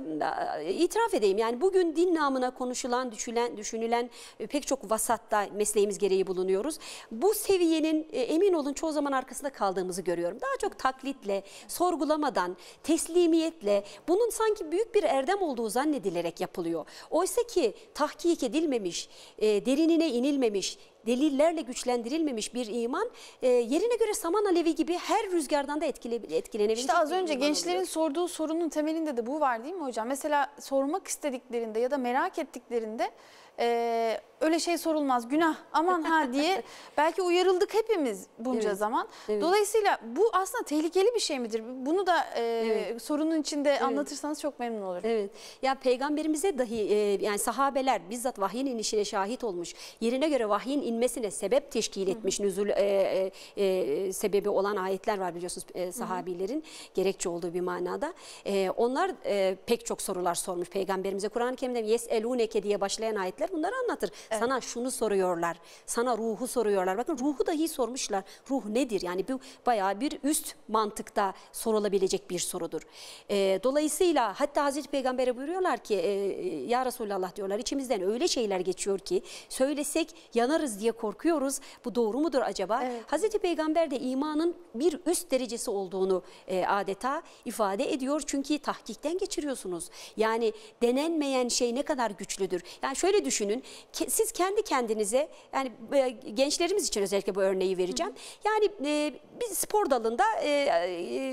e, itiraf edeyim yani bugün din namına konuşulan, düşülen düşünülen e, pek çok vasatta mesleğimiz gereği bulunuyoruz. Bu seviyenin e, emin olun çoğu zaman arkasında kaldığımızı görüyorum. Daha çok taklitle, sorgulamadan, teslimiyetle bunun sanki büyük bir erdem olduğu zannedilerek yapılıyor. Oysa ki tahkik edilmemiş, derinine inilmemiş, delillerle güçlendirilmemiş bir iman e, yerine göre saman alevi gibi her rüzgardan da etkile, etkilenebilecek. İşte az önce gençlerin oluyor. sorduğu sorunun temelinde de bu var değil mi hocam? Mesela sormak istediklerinde ya da merak ettiklerinde... E, öyle şey sorulmaz günah aman ha diye belki uyarıldık hepimiz bunca evet, zaman. Evet. Dolayısıyla bu aslında tehlikeli bir şey midir? Bunu da e, evet. sorunun içinde evet. anlatırsanız çok memnun olurum. Evet ya peygamberimize dahi e, yani sahabeler bizzat vahyin inişine şahit olmuş yerine göre vahyin inmesine sebep teşkil etmiş nüzul e, e, e, sebebi olan ayetler var biliyorsunuz e, sahabilerin Hı -hı. gerekçe olduğu bir manada. E, onlar e, pek çok sorular sormuş peygamberimize Kur'an-ı Kerim'de yes eluneke diye başlayan ayetler bunları anlatır. Evet. Sana şunu soruyorlar. Sana ruhu soruyorlar. Bakın ruhu dahi sormuşlar. Ruh nedir? Yani bu bayağı bir üst mantıkta sorulabilecek bir sorudur. E, dolayısıyla hatta Hazreti Peygamber'e buyuruyorlar ki e, ya Resulallah diyorlar içimizden öyle şeyler geçiyor ki söylesek yanarız diye korkuyoruz. Bu doğru mudur acaba? Evet. Hazreti Peygamber de imanın bir üst derecesi olduğunu e, adeta ifade ediyor. Çünkü tahkikten geçiriyorsunuz. Yani denenmeyen şey ne kadar güçlüdür. Yani şöyle düşünün siz kendi kendinize yani e, gençlerimiz için özellikle bu örneği vereceğim. Hı hı. Yani e, bir spor dalında e, e,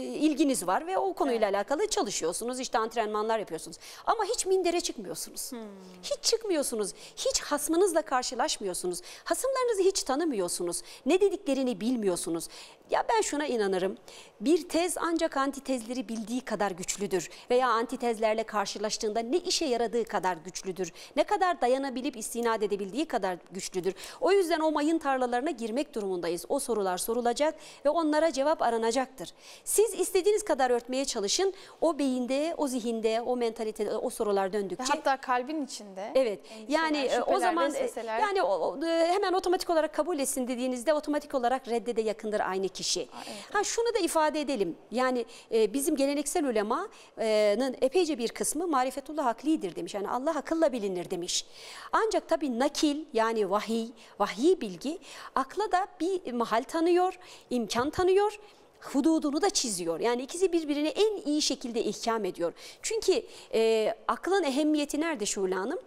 ilginiz var ve o konuyla evet. alakalı çalışıyorsunuz. işte antrenmanlar yapıyorsunuz. Ama hiç mindere çıkmıyorsunuz. Hı. Hiç çıkmıyorsunuz. Hiç hasmınızla karşılaşmıyorsunuz. Hasımlarınızı hiç tanımıyorsunuz. Ne dediklerini bilmiyorsunuz. Ya ben şuna inanırım. Bir tez ancak antitezleri bildiği kadar güçlüdür veya antitezlerle karşılaştığında ne işe yaradığı kadar güçlüdür. Ne kadar dayanabilip istinad edebildiği kadar güçlüdür. O yüzden o mayın tarlalarına girmek durumundayız. O sorular sorulacak ve onlara cevap aranacaktır. Siz istediğiniz kadar örtmeye çalışın. O beyinde, o zihinde, o mentalitede o sorular döndükçe. Ve hatta kalbin içinde. Evet. E, e, yani o zaman meseleler... yani o, e, hemen otomatik olarak kabul etsin dediğinizde otomatik olarak reddede yakındır aynı kişi. Aa, evet. Ha şunu da ifade edelim. Yani e, bizim geleneksel ulemanın epeyce bir kısmı marifetullah aklidir demiş. Yani Allah akılla bilinir demiş. Ancak tabii nakil yani vahiy, vahiy bilgi akla da bir mahal tanıyor, imkan tanıyor hududunu da çiziyor. Yani ikisi birbirini en iyi şekilde ihkam ediyor. Çünkü e, aklın ehemmiyeti nerede Şule Hanım?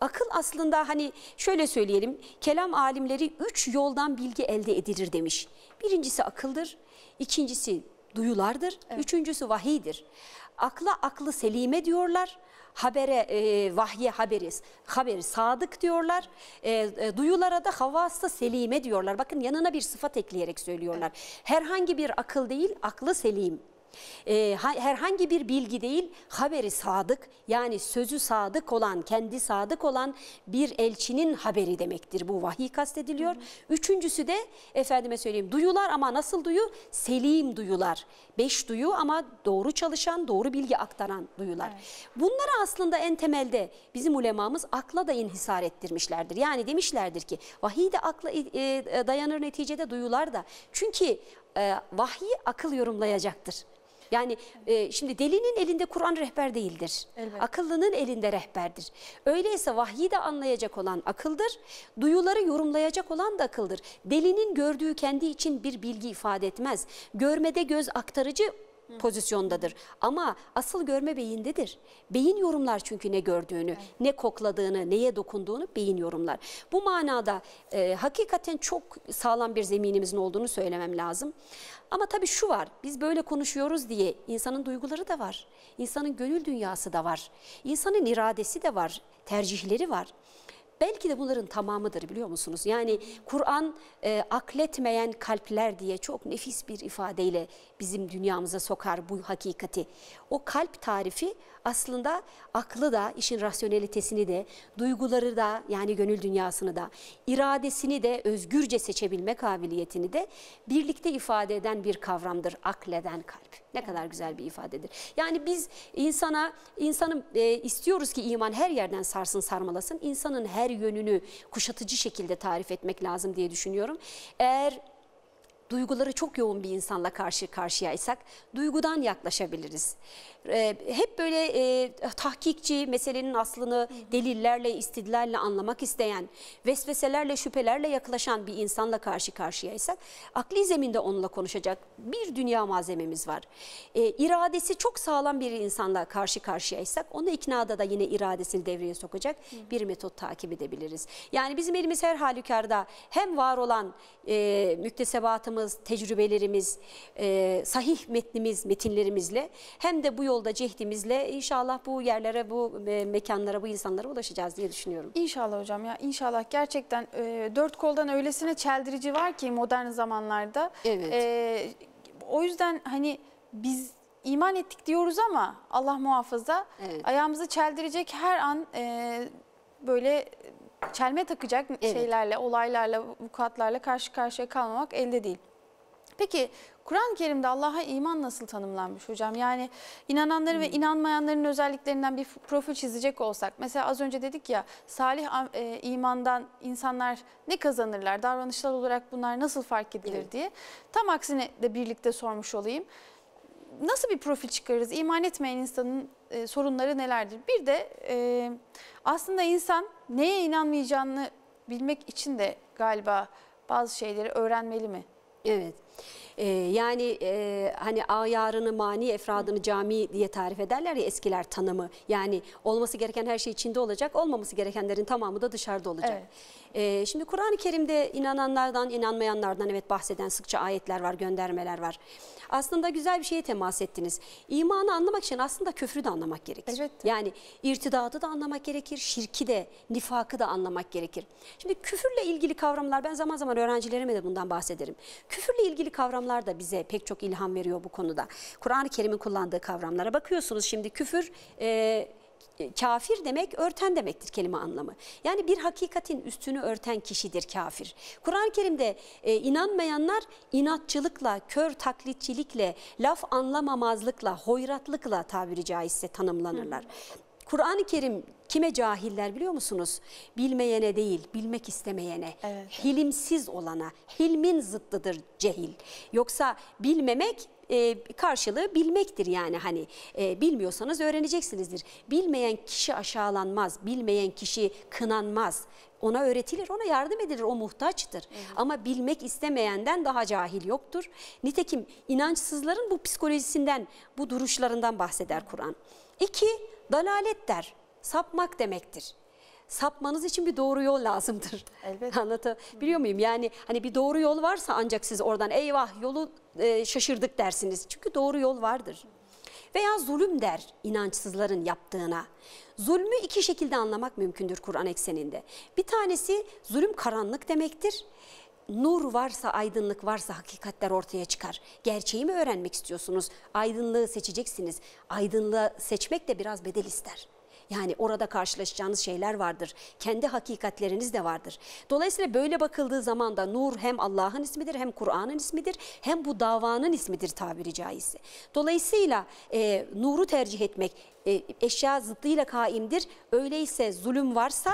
Akıl aslında hani şöyle söyleyelim kelam alimleri üç yoldan bilgi elde edilir demiş. Birincisi akıldır, ikincisi duyulardır, evet. üçüncüsü vahidir. Akla aklı selime diyorlar, habere e, vahye haberiz. Haberi sadık diyorlar. E, e, duyulara da havası selime diyorlar. Bakın yanına bir sıfat ekleyerek söylüyorlar. Herhangi bir akıl değil aklı selim e, herhangi bir bilgi değil haberi sadık yani sözü sadık olan kendi sadık olan bir elçinin haberi demektir bu vahiy kastediliyor. Hı hı. Üçüncüsü de efendime söyleyeyim duyular ama nasıl duyu? Selim duyular. Beş duyu ama doğru çalışan doğru bilgi aktaran duyular. Evet. Bunları aslında en temelde bizim ulemamız akla da inhisar ettirmişlerdir. Yani demişlerdir ki vahiy de akla e, e, dayanır neticede duyular da. Çünkü e, vahyi akıl yorumlayacaktır. Yani e, şimdi delinin elinde Kur'an rehber değildir. Elbette. Akıllının elinde rehberdir. Öyleyse vahyi de anlayacak olan akıldır. Duyuları yorumlayacak olan da akıldır. Delinin gördüğü kendi için bir bilgi ifade etmez. Görmede göz aktarıcı pozisyondadır. Ama asıl görme beyindedir. Beyin yorumlar çünkü ne gördüğünü, ne kokladığını, neye dokunduğunu beyin yorumlar. Bu manada e, hakikaten çok sağlam bir zeminimizin olduğunu söylemem lazım. Ama tabii şu var, biz böyle konuşuyoruz diye insanın duyguları da var. insanın gönül dünyası da var. insanın iradesi de var, tercihleri var. Belki de bunların tamamıdır biliyor musunuz? Yani Kur'an e, akletmeyen kalpler diye çok nefis bir ifadeyle bizim dünyamıza sokar bu hakikati. O kalp tarifi aslında aklı da işin rasyonelitesini de, duyguları da yani gönül dünyasını da, iradesini de özgürce seçebilme kabiliyetini de birlikte ifade eden bir kavramdır akleden kalp. Ne kadar güzel bir ifadedir. Yani biz insana insanın e, istiyoruz ki iman her yerden sarsın sarmalasın. İnsanın her yönünü kuşatıcı şekilde tarif etmek lazım diye düşünüyorum. Eğer duyguları çok yoğun bir insanla karşı karşıyaysak duygudan yaklaşabiliriz. Ee, hep böyle e, tahkikçi meselenin aslını delillerle, istidlalle anlamak isteyen, vesveselerle, şüphelerle yaklaşan bir insanla karşı karşıyaysak akli zeminde onunla konuşacak bir dünya malzememiz var. E, iradesi çok sağlam bir insanla karşı karşıyaysak onu iknada da yine iradesini devreye sokacak bir metot takip edebiliriz. Yani bizim elimiz her halükarda hem var olan e, müktesebatımız, tecrübelerimiz, e, sahih metnimiz, metinlerimizle hem de bu yol yolda cehdimizle inşallah bu yerlere, bu e, mekanlara, bu insanlara ulaşacağız diye düşünüyorum. İnşallah hocam ya inşallah gerçekten e, dört koldan öylesine çeldirici var ki modern zamanlarda. Evet. E, o yüzden hani biz iman ettik diyoruz ama Allah muhafaza evet. ayağımızı çeldirecek her an e, böyle çelme takacak evet. şeylerle, olaylarla, vukuatlarla karşı karşıya kalmamak elde değil. Peki Kur'an-ı Kerim'de Allah'a iman nasıl tanımlanmış hocam? Yani inananların ve hmm. inanmayanların özelliklerinden bir profil çizecek olsak. Mesela az önce dedik ya salih e, imandan insanlar ne kazanırlar? Davranışlar olarak bunlar nasıl fark edilir evet. diye. Tam aksine de birlikte sormuş olayım. Nasıl bir profil çıkarırız? İman etmeyen insanın e, sorunları nelerdir? Bir de e, aslında insan neye inanmayacağını bilmek için de galiba bazı şeyleri öğrenmeli mi? Evet. E, yani e, hani ayarını mani efradını cami diye tarif ederler ya eskiler tanımı. Yani olması gereken her şey içinde olacak olmaması gerekenlerin tamamı da dışarıda olacak. Evet. E, şimdi Kur'an-ı Kerim'de inananlardan inanmayanlardan evet bahseden sıkça ayetler var göndermeler var aslında güzel bir şeye temas ettiniz. İmanı anlamak için aslında küfrü de anlamak gerekir. Evet. Yani irtidadı da anlamak gerekir, şirki de, nifakı da anlamak gerekir. Şimdi küfürle ilgili kavramlar ben zaman zaman öğrencilerime de bundan bahsederim. Küfürle ilgili kavramlar da bize pek çok ilham veriyor bu konuda. Kur'an-ı Kerim'in kullandığı kavramlara bakıyorsunuz şimdi küfür... E, e, kafir demek örten demektir kelime anlamı. Yani bir hakikatin üstünü örten kişidir kafir. Kur'an-ı Kerim'de e, inanmayanlar inatçılıkla, kör taklitçilikle, laf anlamamazlıkla, hoyratlıkla tabiri caizse tanımlanırlar. Kur'an-ı Kerim kime cahiller biliyor musunuz? Bilmeyene değil, bilmek istemeyene, evet. hilimsiz olana, hilmin zıttıdır cehil. Yoksa bilmemek e, karşılığı bilmektir yani hani e, bilmiyorsanız öğreneceksinizdir. Bilmeyen kişi aşağılanmaz, bilmeyen kişi kınanmaz. Ona öğretilir, ona yardım edilir, o muhtaçtır. Evet. Ama bilmek istemeyenden daha cahil yoktur. Nitekim inançsızların bu psikolojisinden, bu duruşlarından bahseder Kur'an. İki, dalalet der, sapmak demektir sapmanız için bir doğru yol lazımdır. Elbette. Anlatabiliyor muyum? Yani hani bir doğru yol varsa ancak siz oradan eyvah yolu e, şaşırdık dersiniz. Çünkü doğru yol vardır. Veya zulüm der inançsızların yaptığına. Zulmü iki şekilde anlamak mümkündür Kur'an ekseninde. Bir tanesi zulüm karanlık demektir nur varsa, aydınlık varsa hakikatler ortaya çıkar. Gerçeği mi öğrenmek istiyorsunuz? Aydınlığı seçeceksiniz. Aydınlığı seçmek de biraz bedel ister. Yani orada karşılaşacağınız şeyler vardır. Kendi hakikatleriniz de vardır. Dolayısıyla böyle bakıldığı zaman da nur hem Allah'ın ismidir hem Kur'an'ın ismidir hem bu davanın ismidir tabiri caizse. Dolayısıyla e, nuru tercih etmek e, eşya zıttıyla kaimdir. Öyleyse zulüm varsa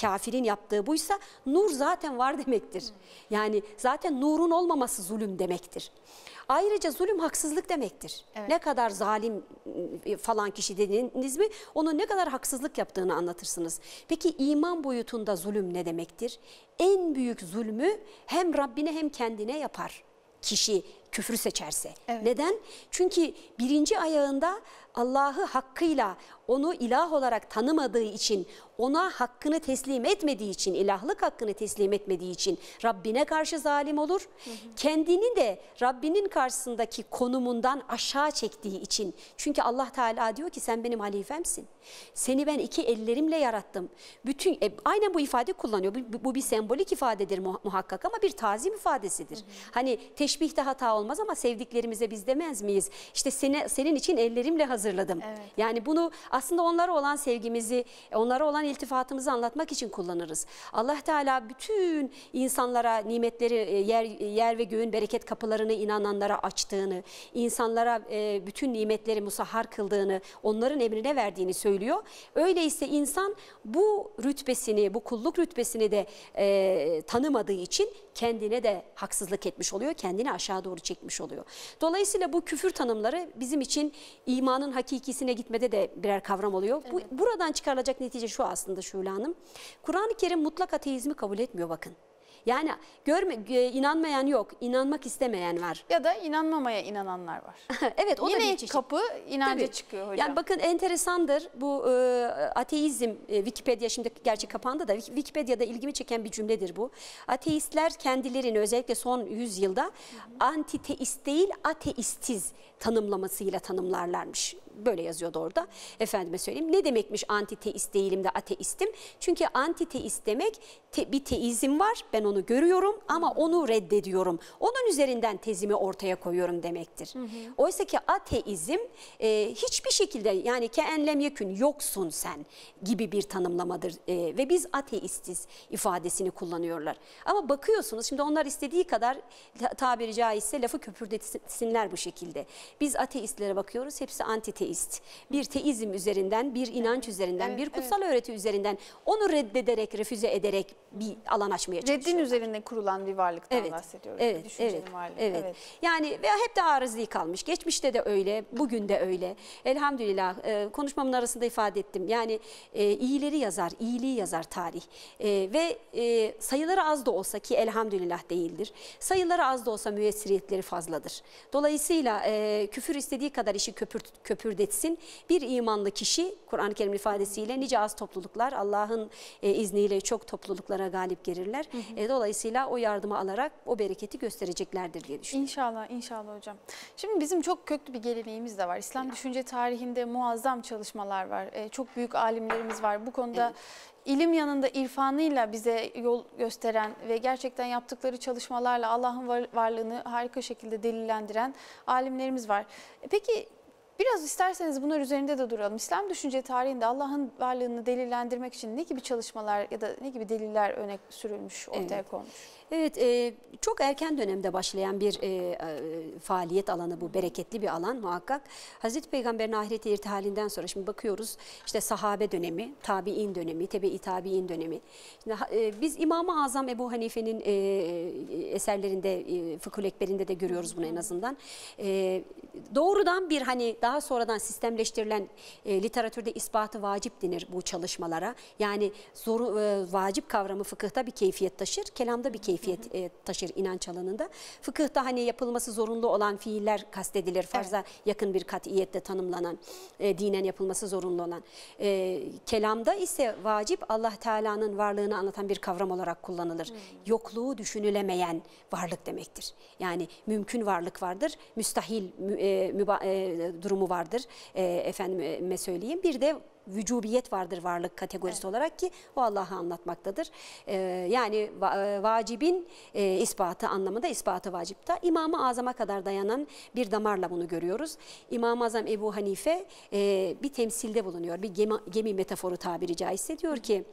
kafirin yaptığı buysa nur zaten var demektir. Yani zaten nurun olmaması zulüm demektir. Ayrıca zulüm haksızlık demektir. Evet. Ne kadar zalim ıı, falan kişi dediniz mi onun ne kadar haksızlık yaptığını anlatırsınız. Peki iman boyutunda zulüm ne demektir? En büyük zulmü hem Rabbine hem kendine yapar kişi küfrü seçerse. Evet. Neden? Çünkü birinci ayağında Allah'ı hakkıyla onu ilah olarak tanımadığı için, ona hakkını teslim etmediği için, ilahlık hakkını teslim etmediği için Rabbine karşı zalim olur. Hı hı. Kendini de Rabbinin karşısındaki konumundan aşağı çektiği için. Çünkü Allah Teala diyor ki sen benim halifemsin. Seni ben iki ellerimle yarattım. Bütün e, aynen bu ifade kullanıyor. Bu, bu bir sembolik ifadedir muhakkak ama bir tazim ifadesidir. Hı hı. Hani teşbihte hata olmaz ama sevdiklerimize biz demez miyiz? İşte seni, senin için ellerimle hazır hazırladım. Evet. Yani bunu aslında onlara olan sevgimizi, onlara olan iltifatımızı anlatmak için kullanırız. Allah Teala bütün insanlara nimetleri e, yer, yer ve göğün bereket kapılarını inananlara açtığını, insanlara e, bütün nimetleri musahhar kıldığını, onların emrine verdiğini söylüyor. Öyleyse insan bu rütbesini, bu kulluk rütbesini de e, tanımadığı için kendine de haksızlık etmiş oluyor, kendini aşağı doğru çekmiş oluyor. Dolayısıyla bu küfür tanımları bizim için imanın hakikisine gitmede de birer kavram oluyor. Evet. Bu, buradan çıkarılacak netice şu aslında Şule Hanım. Kur'an-ı Kerim mutlak ateizmi kabul etmiyor bakın. Yani görme, inanmayan yok, inanmak istemeyen var. Ya da inanmamaya inananlar var. evet o Yine da bir çeşit. kapı inanca Tabii. çıkıyor hocam. Yani bakın enteresandır bu e, ateizm e, Wikipedia şimdi gerçi kapandı da Wikipedia'da ilgimi çeken bir cümledir bu. Ateistler kendilerini özellikle son yüzyılda antiteist değil ateistiz tanımlamasıyla tanımlarlarmış böyle yazıyordu orada. Efendime söyleyeyim ne demekmiş antiteist değilim de ateistim? Çünkü antiteist demek te, bir teizm var ben onu görüyorum ama onu reddediyorum. Onun üzerinden tezimi ortaya koyuyorum demektir. Hı hı. Oysa ki ateizm e, hiçbir şekilde yani ke enlem yekün yoksun sen gibi bir tanımlamadır e, ve biz ateistiz ifadesini kullanıyorlar. Ama bakıyorsunuz şimdi onlar istediği kadar tabiri caizse lafı köpürdetsinler bu şekilde. Biz ateistlere bakıyoruz hepsi antiteist teist. Bir teizm üzerinden, bir inanç üzerinden, evet, bir kutsal evet. öğreti üzerinden onu reddederek, refüze ederek bir alan açmaya çalışıyorlar. Reddin üzerinde kurulan bir varlıktan evet, bahsediyoruz. Evet, Düşüncenin evet, evet. evet. Yani veya hep de arızi kalmış. Geçmişte de öyle, bugün de öyle. Elhamdülillah e, konuşmamın arasında ifade ettim. Yani e, iyileri yazar, iyiliği yazar tarih. E, ve e, sayıları az da olsa ki elhamdülillah değildir. Sayıları az da olsa müessiriyetleri fazladır. Dolayısıyla e, küfür istediği kadar işi köpür, köpür üretsin. Bir imanlı kişi Kur'an-ı Kerim ifadesiyle nice az topluluklar Allah'ın e, izniyle çok topluluklara galip gelirler. Hı hı. E, dolayısıyla o yardımı alarak o bereketi göstereceklerdir diye düşünüyorum. İnşallah inşallah hocam. Şimdi bizim çok köklü bir geleneğimiz de var. İslam ya. düşünce tarihinde muazzam çalışmalar var. E, çok büyük alimlerimiz var. Bu konuda evet ilim yanında irfanıyla bize yol gösteren ve gerçekten yaptıkları çalışmalarla Allah'ın varlığını harika şekilde delillendiren alimlerimiz var. E, peki Biraz isterseniz bunlar üzerinde de duralım. İslam düşünce tarihinde Allah'ın varlığını delillendirmek için ne gibi çalışmalar ya da ne gibi deliller örnek sürülmüş, ortaya evet. konmuş? Evet e, çok erken dönemde başlayan bir e, e, faaliyet alanı bu bereketli bir alan muhakkak. Hazreti Peygamber'in ahireti irtihalinden sonra şimdi bakıyoruz işte sahabe dönemi, tabi'in dönemi, tebe-i tabi'in dönemi. Şimdi, e, biz İmam-ı Azam Ebu Hanife'nin e, e eserlerinde, e, Fıkhül Ekber'inde de görüyoruz bunu en azından. E, doğrudan bir hani daha sonradan sistemleştirilen e, literatürde ispatı vacip denir bu çalışmalara. Yani zor, e, vacip kavramı fıkıhta bir keyfiyet taşır, kelamda bir keyfiyet keyfiyet e, taşır inanç alanında. Fıkıhta hani yapılması zorunlu olan fiiller kastedilir. Farza evet. yakın bir katiyette tanımlanan, e, dinen yapılması zorunlu olan. E, kelamda ise vacip Allah Teala'nın varlığını anlatan bir kavram olarak kullanılır. Hmm. Yokluğu düşünülemeyen varlık demektir. Yani mümkün varlık vardır, müstahil e, e, durumu vardır. E, efendime söyleyeyim. Bir de vücubiyet vardır varlık kategorisi evet. olarak ki o Allah'ı anlatmaktadır. E, yani va e, vacibin e, ispatı anlamında ispatı vacipta. İmam-ı Azam'a kadar dayanan bir damarla bunu görüyoruz. İmam-ı Azam Ebu Hanife e, bir temsilde bulunuyor. Bir gemi, gemi metaforu tabiri caizse diyor ki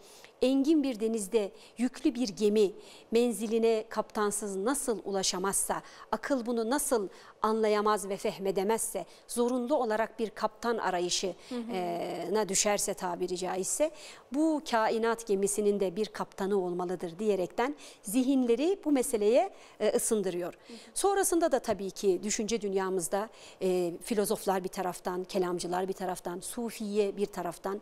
engin bir denizde yüklü bir gemi menziline kaptansız nasıl ulaşamazsa, akıl bunu nasıl anlayamaz ve fehmedemezse, zorunlu olarak bir kaptan arayışına düşerse tabiri caizse, bu kainat gemisinin de bir kaptanı olmalıdır diyerekten zihinleri bu meseleye ısındırıyor. Sonrasında da tabii ki düşünce dünyamızda filozoflar bir taraftan, kelamcılar bir taraftan, sufiye bir taraftan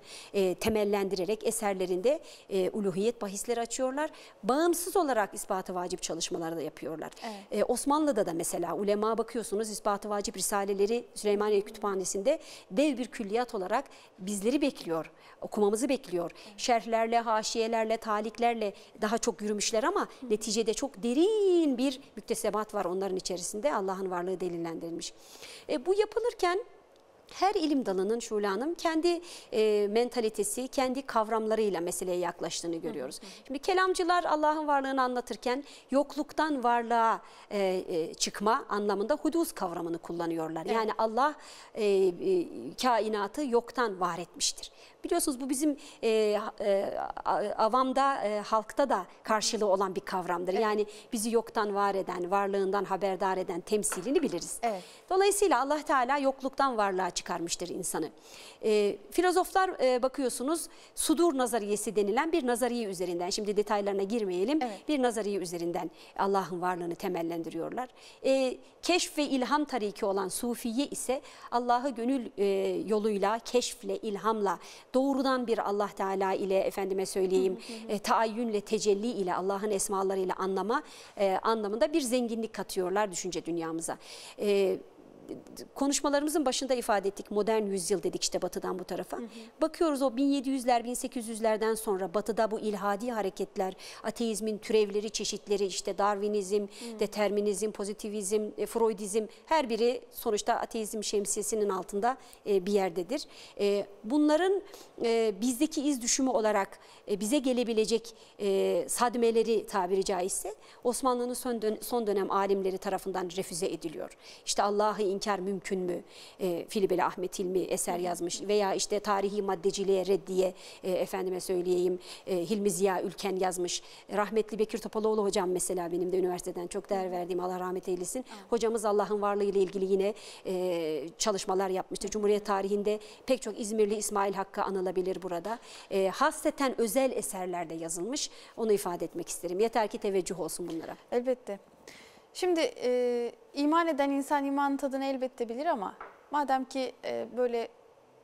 temellendirerek eserlerinde e, uluhiyet bahisleri açıyorlar. Bağımsız olarak ispatı vacip çalışmaları da yapıyorlar. Evet. E, Osmanlı'da da mesela ulema bakıyorsunuz ispatı vacip risaleleri Süleymaniye Kütüphanesi'nde dev bir külliyat olarak bizleri bekliyor. Okumamızı bekliyor. Evet. Şerhlerle, haşiyelerle, taliklerle daha çok yürümüşler ama Hı. neticede çok derin bir müktesebat var onların içerisinde. Allah'ın varlığı delillendirilmiş. E, bu yapılırken her ilim dalının Şule Hanım kendi e, mentalitesi, kendi kavramlarıyla meseleye yaklaştığını görüyoruz. Hı hı. Şimdi kelamcılar Allah'ın varlığını anlatırken yokluktan varlığa e, e, çıkma anlamında hudus kavramını kullanıyorlar. Evet. Yani Allah e, e, kainatı yoktan var etmiştir. Biliyorsunuz bu bizim e, e, avamda, e, halkta da karşılığı olan bir kavramdır. Evet. Yani bizi yoktan var eden, varlığından haberdar eden temsilini biliriz. Evet. Dolayısıyla Allah Teala yokluktan varlığa çıkarmıştır insanı. E, filozoflar e, bakıyorsunuz sudur nazariyesi denilen bir nazariye üzerinden, şimdi detaylarına girmeyelim, evet. bir nazariye üzerinden Allah'ın varlığını temellendiriyorlar. E, keşf ve ilham tariki olan sufiye ise Allah'ı gönül e, yoluyla, keşfle, ilhamla doğrudan bir Allah Teala ile efendime söyleyeyim e, taayyünle tecelli ile Allah'ın esmalarıyla anlama e, anlamında bir zenginlik katıyorlar düşünce dünyamıza. E, konuşmalarımızın başında ifade ettik modern yüzyıl dedik işte batıdan bu tarafa. Hı hı. Bakıyoruz o 1700'ler 1800'lerden sonra batıda bu ilhadi hareketler, ateizmin türevleri, çeşitleri işte Darwinizm, hı. determinizm, pozitivizm, e, Freudizm her biri sonuçta ateizm şemsiyesinin altında e, bir yerdedir. E, bunların e, bizdeki iz düşümü olarak e, bize gelebilecek e, sadmeleri tabiri caizse Osmanlı'nın son, dön son dönem alimleri tarafından refüze ediliyor. İşte Allah'ı inkar mümkün mü? E, Filibeli Ahmet Hilmi eser yazmış veya işte tarihi maddeciliğe reddiye e, efendime söyleyeyim e, Hilmi Ziya Ülken yazmış. Rahmetli Bekir Topaloğlu hocam mesela benim de üniversiteden çok değer verdiğim Allah rahmet eylesin. Hocamız Allah'ın varlığı ile ilgili yine e, çalışmalar yapmıştı. Cumhuriyet tarihinde pek çok İzmirli İsmail Hakkı anılabilir burada. E, hasreten özel eserlerde yazılmış. Onu ifade etmek isterim. Yeter ki teveccüh olsun bunlara. Elbette. Şimdi e, iman eden insan imanın tadını elbette bilir ama madem ki e, böyle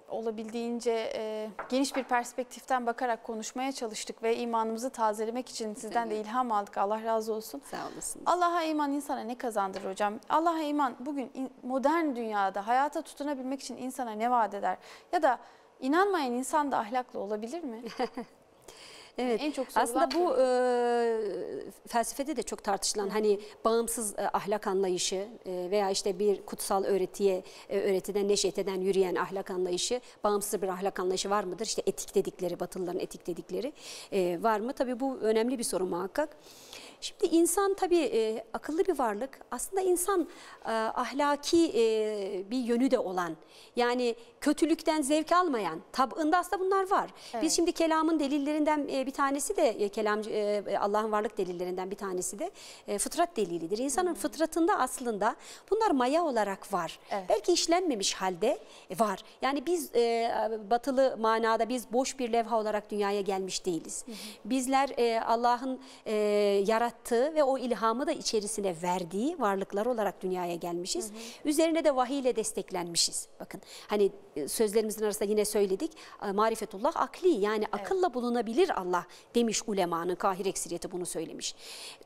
olabildiğince e, geniş bir perspektiften bakarak konuşmaya çalıştık ve imanımızı tazelemek için sizden de ilham aldık. Allah razı olsun. Sağ olasınız. Allah'a iman insana ne kazandırır hocam? Allah'a iman bugün modern dünyada hayata tutunabilmek için insana ne vaat eder? Ya da inanmayan insan da ahlaklı olabilir mi? Evet. En çok Aslında bu e, felsefede de çok tartışılan Hı. hani bağımsız e, ahlak anlayışı e, veya işte bir kutsal öğretiye e, öğretiden neşet eden yürüyen ahlak anlayışı bağımsız bir ahlak anlayışı var mıdır? İşte etik dedikleri Batılıların etik dedikleri e, var mı? Tabii bu önemli bir soru muhakkak. Şimdi insan tabii e, akıllı bir varlık. Aslında insan e, ahlaki e, bir yönü de olan, yani kötülükten zevk almayan, tabında aslında bunlar var. Evet. Biz şimdi kelamın delillerinden e, bir tanesi de, e, kelam e, Allah'ın varlık delillerinden bir tanesi de e, fıtrat delilidir. İnsanın hmm. fıtratında aslında bunlar maya olarak var. Evet. Belki işlenmemiş halde e, var. Yani biz e, batılı manada biz boş bir levha olarak dünyaya gelmiş değiliz. Hmm. Bizler e, Allah'ın e, yarattığı yarattığı ve o ilhamı da içerisine verdiği varlıklar olarak dünyaya gelmişiz. Hı hı. Üzerine de vahiy ile desteklenmişiz. Bakın hani e, sözlerimizin arasında yine söyledik. E, marifetullah akli yani akılla evet. bulunabilir Allah demiş ulemanın kahir ekseriyeti bunu söylemiş.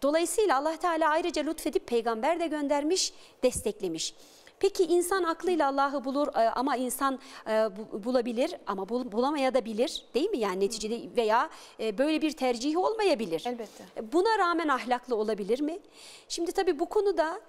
Dolayısıyla Allah Teala ayrıca lütfedip peygamber de göndermiş, desteklemiş. Peki insan aklıyla Allah'ı bulur e, ama insan e, bulabilir ama bulamaya da bilir değil mi? Yani neticede veya e, böyle bir tercihi olmayabilir. Elbette. Buna rağmen ahlaklı olabilir mi? Şimdi tabii bu konuda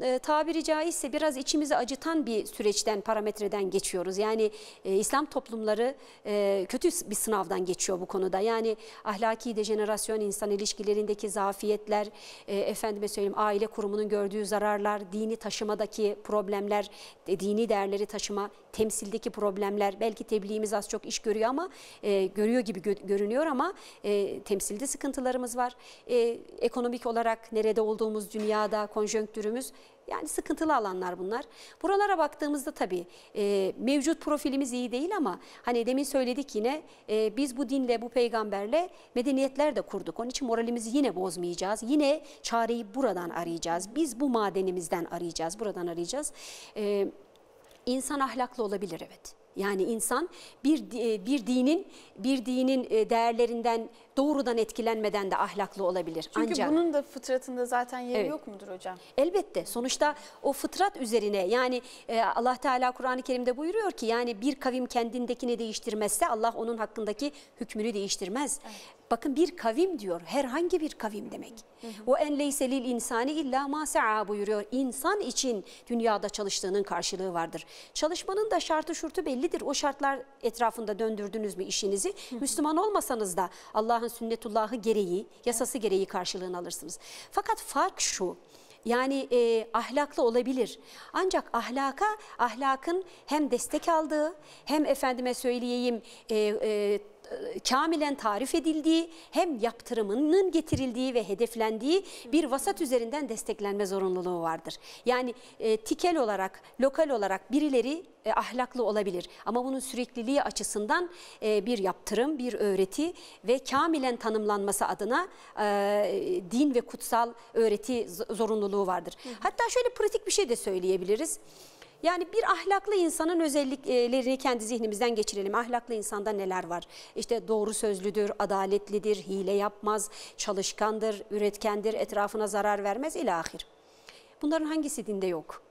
e, tabiri caizse biraz içimizi acıtan bir süreçten, parametreden geçiyoruz. Yani e, İslam toplumları e, kötü bir sınavdan geçiyor bu konuda. Yani ahlaki dejenerasyon, insan ilişkilerindeki zafiyetler, e, efendime söyleyeyim aile kurumunun gördüğü zararlar, dini taşımadaki problemler, e, dini değerleri taşıma temsildeki problemler belki tebliğimiz az çok iş görüyor ama e, görüyor gibi gö görünüyor ama e, temsilde sıkıntılarımız var. E, ekonomik olarak nerede olduğumuz dünyada konjonktürümüz yani sıkıntılı alanlar bunlar. Buralara baktığımızda tabii e, mevcut profilimiz iyi değil ama hani demin söyledik yine e, biz bu dinle bu peygamberle medeniyetler de kurduk. Onun için moralimizi yine bozmayacağız. Yine çareyi buradan arayacağız. Biz bu madenimizden arayacağız. Buradan arayacağız. Evet İnsan ahlaklı olabilir evet. Yani insan bir e, bir dinin bir dinin e, değerlerinden doğrudan etkilenmeden de ahlaklı olabilir. Çünkü Ancak, bunun da fıtratında zaten yeri evet, yok mudur hocam? Elbette. Sonuçta o fıtrat üzerine yani e, Allah Teala Kur'an-ı Kerim'de buyuruyor ki yani bir kavim kendindekini değiştirmezse Allah onun hakkındaki hükmünü değiştirmez. Evet. Bakın bir kavim diyor. Herhangi bir kavim demek. O en leyselil insani illa masa'a buyuruyor. İnsan için dünyada çalıştığının karşılığı vardır. Çalışmanın da şartı şurtu bellidir. O şartlar etrafında döndürdünüz mü işinizi? Hı hı. Müslüman olmasanız da Allah'ın sünnetullahı gereği, yasası gereği karşılığını alırsınız. Fakat fark şu. Yani e, ahlaklı olabilir. Ancak ahlaka, ahlakın hem destek aldığı hem efendime söyleyeyim e, e, kamilen tarif edildiği hem yaptırımının getirildiği ve hedeflendiği bir vasat üzerinden desteklenme zorunluluğu vardır. Yani e, tikel olarak, lokal olarak birileri e, ahlaklı olabilir ama bunun sürekliliği açısından e, bir yaptırım, bir öğreti ve kamilen tanımlanması adına e, din ve kutsal öğreti zorunluluğu vardır. Hı hı. Hatta şöyle pratik bir şey de söyleyebiliriz. Yani bir ahlaklı insanın özelliklerini kendi zihnimizden geçirelim. Ahlaklı insanda neler var? İşte doğru sözlüdür, adaletlidir, hile yapmaz, çalışkandır, üretkendir, etrafına zarar vermez ilahir. Bunların hangisi dinde yok?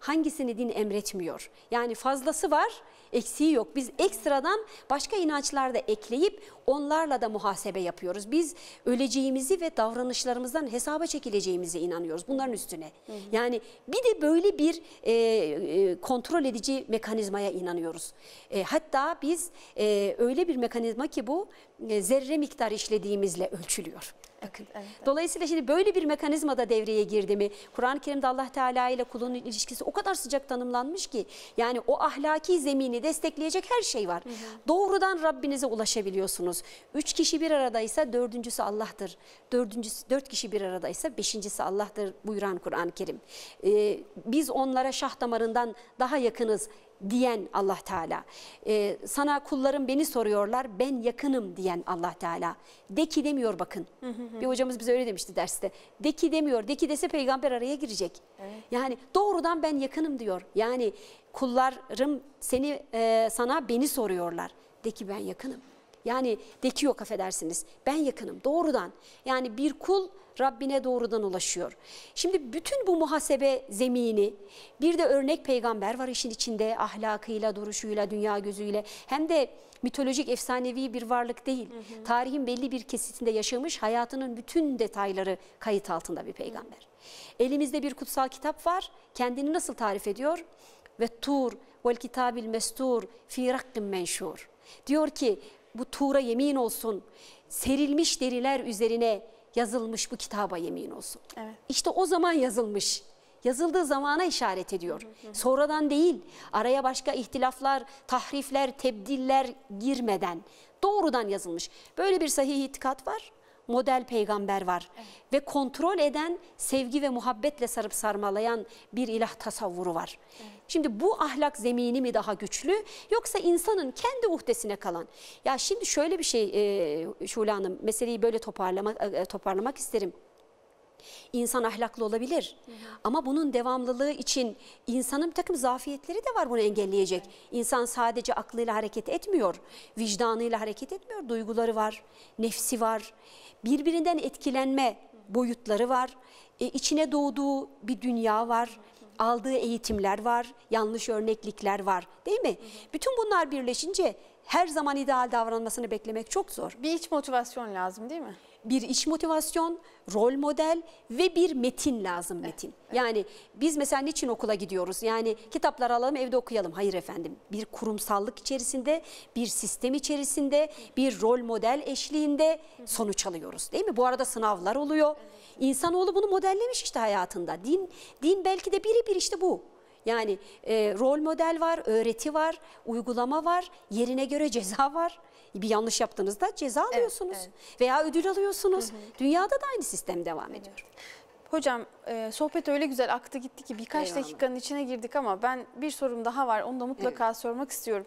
Hangisini din emretmiyor? Yani fazlası var, eksiği yok. Biz ekstradan başka inançlarda ekleyip onlarla da muhasebe yapıyoruz. Biz öleceğimizi ve davranışlarımızdan hesaba çekileceğimizi inanıyoruz bunların üstüne. Hı hı. Yani bir de böyle bir e, e, kontrol edici mekanizmaya inanıyoruz. E, hatta biz e, öyle bir mekanizma ki bu e, zerre miktar işlediğimizle ölçülüyor. Bakın. Evet, evet. Dolayısıyla şimdi böyle bir mekanizma da devreye girdi mi? Kur'an-ı Kerim'de Allah Teala ile kulun ilişkisi o kadar sıcak tanımlanmış ki yani o ahlaki zemini destekleyecek her şey var. Hı hı. Doğrudan Rabbinize ulaşabiliyorsunuz. Üç kişi bir aradaysa dördüncüsü Allah'tır. Dördüncüsü, dört kişi bir aradaysa beşincisi Allah'tır buyuran Kur'an-ı Kerim. Ee, biz onlara şah damarından daha yakınız diyen Allah Teala. Ee, sana kullarım beni soruyorlar ben yakınım diyen Allah Teala. De ki demiyor bakın. Hı hı hı. Bir hocamız bize öyle demişti derste. De ki demiyor. De ki dese peygamber araya girecek. Evet. Yani doğrudan ben yakınım diyor. Yani kullarım seni e, sana beni soruyorlar. De ki ben yakınım. Yani deki yok affedersiniz. Ben yakınım doğrudan. Yani bir kul Rabbine doğrudan ulaşıyor. Şimdi bütün bu muhasebe zemini bir de örnek peygamber var işin içinde ahlakıyla, duruşuyla, dünya gözüyle hem de mitolojik efsanevi bir varlık değil. Hı hı. Tarihin belli bir kesitinde yaşamış hayatının bütün detayları kayıt altında bir peygamber. Hı. Elimizde bir kutsal kitap var. Kendini nasıl tarif ediyor? Ve tur vel kitabil mestur fi rakkin menşur. Diyor ki bu tuğra yemin olsun. Serilmiş deriler üzerine yazılmış bu kitaba yemin olsun. Evet. İşte o zaman yazılmış. Yazıldığı zamana işaret ediyor. Hı hı. Sonradan değil, araya başka ihtilaflar, tahrifler, tebdiller girmeden doğrudan yazılmış. Böyle bir sahih itikat var model peygamber var. Evet. Ve kontrol eden sevgi ve muhabbetle sarıp sarmalayan bir ilah tasavvuru var. Evet. Şimdi bu ahlak zemini mi daha güçlü yoksa insanın kendi uhdesine kalan. Ya şimdi şöyle bir şey e, Şule Hanım meseleyi böyle toparlamak, e, toparlamak isterim. İnsan ahlaklı olabilir hı hı. ama bunun devamlılığı için insanın bir takım zafiyetleri de var bunu engelleyecek. İnsan sadece aklıyla hareket etmiyor, vicdanıyla hareket etmiyor. Duyguları var, nefsi var, birbirinden etkilenme boyutları var. E, içine doğduğu bir dünya var, aldığı eğitimler var, yanlış örneklikler var değil mi? Hı hı. Bütün bunlar birleşince her zaman ideal davranmasını beklemek çok zor. Bir iç motivasyon lazım değil mi? bir iş motivasyon, rol model ve bir metin lazım metin. Evet, evet. Yani biz mesela niçin okula gidiyoruz? Yani kitaplar alalım evde okuyalım. Hayır efendim bir kurumsallık içerisinde, bir sistem içerisinde, bir rol model eşliğinde sonuç alıyoruz değil mi? Bu arada sınavlar oluyor. İnsanoğlu bunu modellemiş işte hayatında. Din, din belki de biri bir işte bu. Yani e, rol model var, öğreti var, uygulama var, yerine göre ceza var bir yanlış yaptığınızda ceza alıyorsunuz evet, evet. veya ödül alıyorsunuz. Hı hı. Dünyada da aynı sistem devam evet. ediyor. Hocam e, sohbet öyle güzel aktı gitti ki birkaç Eyvallah. dakikanın içine girdik ama ben bir sorum daha var onu da mutlaka evet. sormak istiyorum.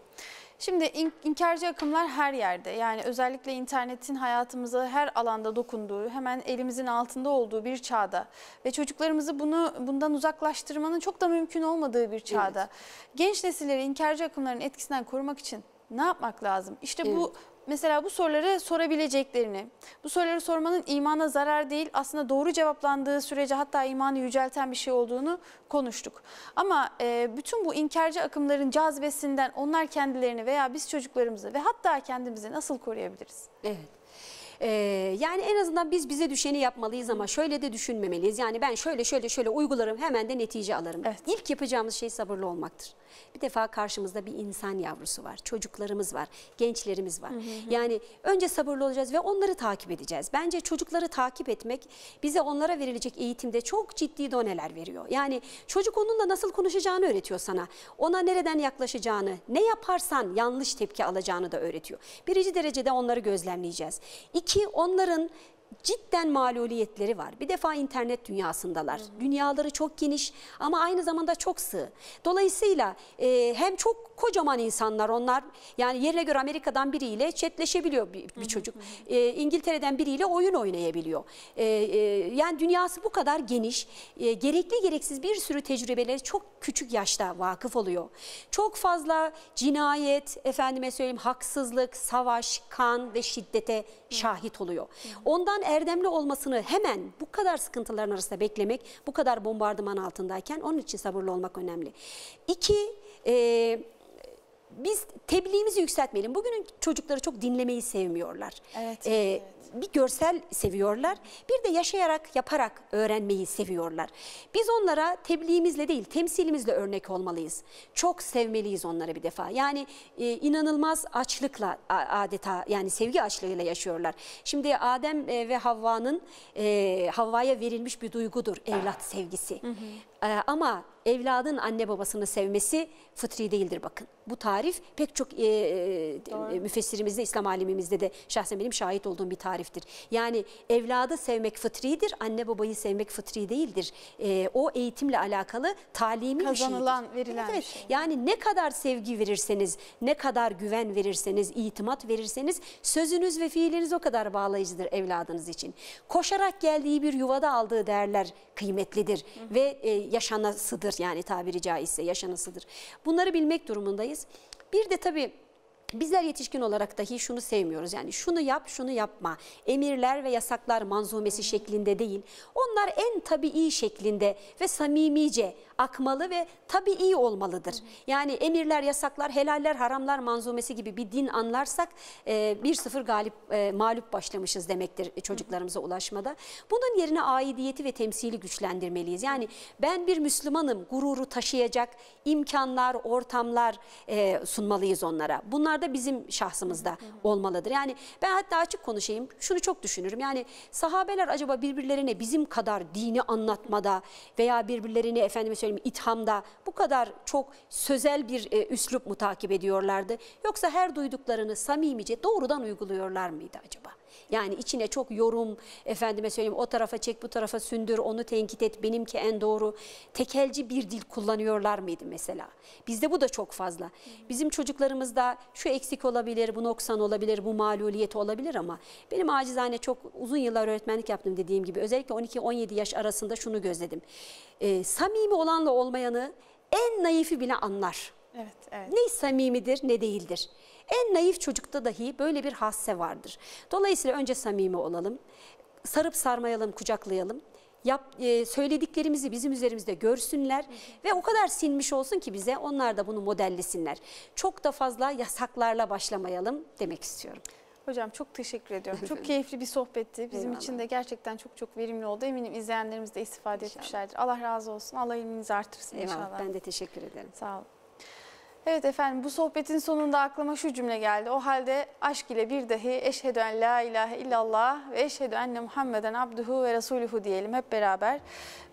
Şimdi in, inkarcı akımlar her yerde yani özellikle internetin hayatımıza her alanda dokunduğu hemen elimizin altında olduğu bir çağda ve çocuklarımızı bunu bundan uzaklaştırmanın çok da mümkün olmadığı bir çağda evet. genç nesilleri inkarcı akımların etkisinden korumak için ne yapmak lazım? İşte evet. bu mesela bu soruları sorabileceklerini, bu soruları sormanın imana zarar değil aslında doğru cevaplandığı sürece hatta imanı yücelten bir şey olduğunu konuştuk. Ama e, bütün bu inkarcı akımların cazibesinden onlar kendilerini veya biz çocuklarımızı ve hatta kendimizi nasıl koruyabiliriz? Evet. Ee, yani en azından biz bize düşeni yapmalıyız ama şöyle de düşünmemeliyiz. Yani ben şöyle şöyle şöyle uygularım hemen de netice alırım. Evet. İlk yapacağımız şey sabırlı olmaktır. Bir defa karşımızda bir insan yavrusu var. Çocuklarımız var, gençlerimiz var. Hı hı. Yani önce sabırlı olacağız ve onları takip edeceğiz. Bence çocukları takip etmek bize onlara verilecek eğitimde çok ciddi doneler veriyor. Yani çocuk onunla nasıl konuşacağını öğretiyor sana. Ona nereden yaklaşacağını, ne yaparsan yanlış tepki alacağını da öğretiyor. Birinci derecede onları gözlemleyeceğiz. İki, onların cidden maluliyetleri var. Bir defa internet dünyasındalar. Hı hı. Dünyaları çok geniş ama aynı zamanda çok sığ. Dolayısıyla e, hem çok Kocaman insanlar onlar. Yani yerine göre Amerika'dan biriyle çetleşebiliyor bir, bir çocuk. E, İngiltere'den biriyle oyun oynayabiliyor. E, e, yani dünyası bu kadar geniş. E, gerekli gereksiz bir sürü tecrübeleri çok küçük yaşta vakıf oluyor. Çok fazla cinayet, efendime söyleyeyim haksızlık, savaş, kan ve şiddete şahit oluyor. Ondan erdemli olmasını hemen bu kadar sıkıntıların arasında beklemek, bu kadar bombardıman altındayken onun için sabırlı olmak önemli. İki, e, biz tebliğimizi yükseltmeyelim. Bugünün çocukları çok dinlemeyi sevmiyorlar. Evet, ee, evet. Bir görsel seviyorlar. Bir de yaşayarak, yaparak öğrenmeyi seviyorlar. Biz onlara tebliğimizle değil, temsilimizle örnek olmalıyız. Çok sevmeliyiz onlara bir defa. Yani e, inanılmaz açlıkla adeta yani sevgi açlığıyla yaşıyorlar. Şimdi Adem e, ve Havva'nın e, Havva'ya verilmiş bir duygudur evlat sevgisi. Hı hı. Ee, ama evladın anne babasını sevmesi fıtri değildir bakın. Bu tarif pek çok e, e, e, müfessirimizde, İslam alimimizde de şahsen benim şahit olduğum bir tariftir. Yani evladı sevmek fıtridir, anne babayı sevmek fıtri değildir. E, o eğitimle alakalı talimi Kazanılan, bir şeydir. verilen evet, şey. Yani ne kadar sevgi verirseniz, ne kadar güven verirseniz, itimat verirseniz sözünüz ve fiiliniz o kadar bağlayıcıdır evladınız için. Koşarak geldiği bir yuvada aldığı değerler kıymetlidir. Hı hı. Ve e, yaşanasıdır yani tabiri caizse yaşanasıdır. Bunları bilmek durumundayız. Bir de tabii Bizler yetişkin olarak dahi şunu sevmiyoruz yani şunu yap şunu yapma emirler ve yasaklar manzumesi şeklinde değil onlar en tabii şeklinde ve samimice akmalı ve tabii olmalıdır. Yani emirler yasaklar helaller haramlar manzumesi gibi bir din anlarsak e, 1-0 galip e, mağlup başlamışız demektir çocuklarımıza ulaşmada. Bunun yerine aidiyeti ve temsili güçlendirmeliyiz. Yani ben bir Müslümanım gururu taşıyacak imkanlar ortamlar e, sunmalıyız onlara. Bunlar bunlar da bizim şahsımızda olmalıdır. Yani ben hatta açık konuşayım şunu çok düşünürüm. Yani sahabeler acaba birbirlerine bizim kadar dini anlatmada veya birbirlerini efendime söyleyeyim ithamda bu kadar çok sözel bir e, üslup mu takip ediyorlardı? Yoksa her duyduklarını samimice doğrudan uyguluyorlar mıydı acaba? Yani içine çok yorum efendime söyleyeyim o tarafa çek bu tarafa sündür onu tenkit et benimki en doğru. Tekelci bir dil kullanıyorlar mıydı mesela? Bizde bu da çok fazla. Bizim çocuklarımızda şu eksik olabilir, bu noksan olabilir, bu maluliyet olabilir ama benim acizane çok uzun yıllar öğretmenlik yaptım dediğim gibi özellikle 12-17 yaş arasında şunu gözledim. Ee, samimi olanla olmayanı en naifi bile anlar. Evet, evet. Ne samimidir ne değildir. En naif çocukta dahi böyle bir hasse vardır. Dolayısıyla önce samimi olalım. Sarıp sarmayalım, kucaklayalım yap, e, söylediklerimizi bizim üzerimizde görsünler hı hı. ve o kadar sinmiş olsun ki bize onlar da bunu modellesinler. Çok da fazla yasaklarla başlamayalım demek istiyorum. Hocam çok teşekkür ediyorum. çok keyifli bir sohbetti. Bizim Eyvallah. için de gerçekten çok çok verimli oldu. Eminim izleyenlerimiz de istifade inşallah. etmişlerdir. Allah razı olsun. Allah ilminizi artırsın Eyvallah. inşallah. Ben de teşekkür ederim. Sağ olun. Evet efendim bu sohbetin sonunda aklıma şu cümle geldi. O halde aşk ile bir dahi eşhedü en la ilahe illallah ve eşhedü enne Muhammeden abduhu ve resuluhu diyelim hep beraber.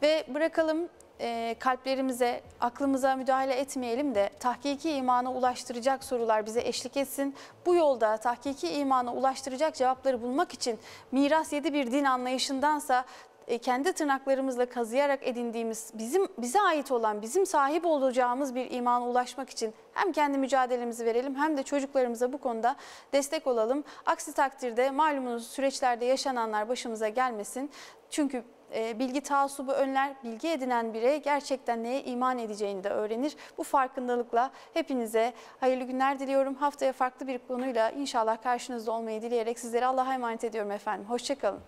Ve bırakalım e, kalplerimize, aklımıza müdahale etmeyelim de tahkiki imana ulaştıracak sorular bize eşlik etsin. Bu yolda tahkiki imana ulaştıracak cevapları bulmak için miras yedi bir din anlayışındansa e, kendi tırnaklarımızla kazıyarak edindiğimiz bizim bize ait olan bizim sahip olacağımız bir imana ulaşmak için hem kendi mücadelemizi verelim hem de çocuklarımıza bu konuda destek olalım. Aksi takdirde malumunuz süreçlerde yaşananlar başımıza gelmesin. Çünkü e, bilgi taassubu önler, bilgi edinen birey gerçekten neye iman edeceğini de öğrenir. Bu farkındalıkla hepinize hayırlı günler diliyorum. Haftaya farklı bir konuyla inşallah karşınızda olmayı dileyerek sizleri Allah'a emanet ediyorum efendim. Hoşçakalın.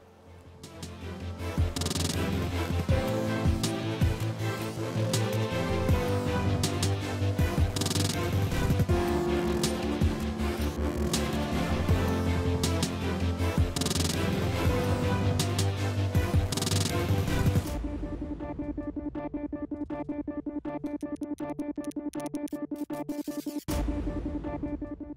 Thank you.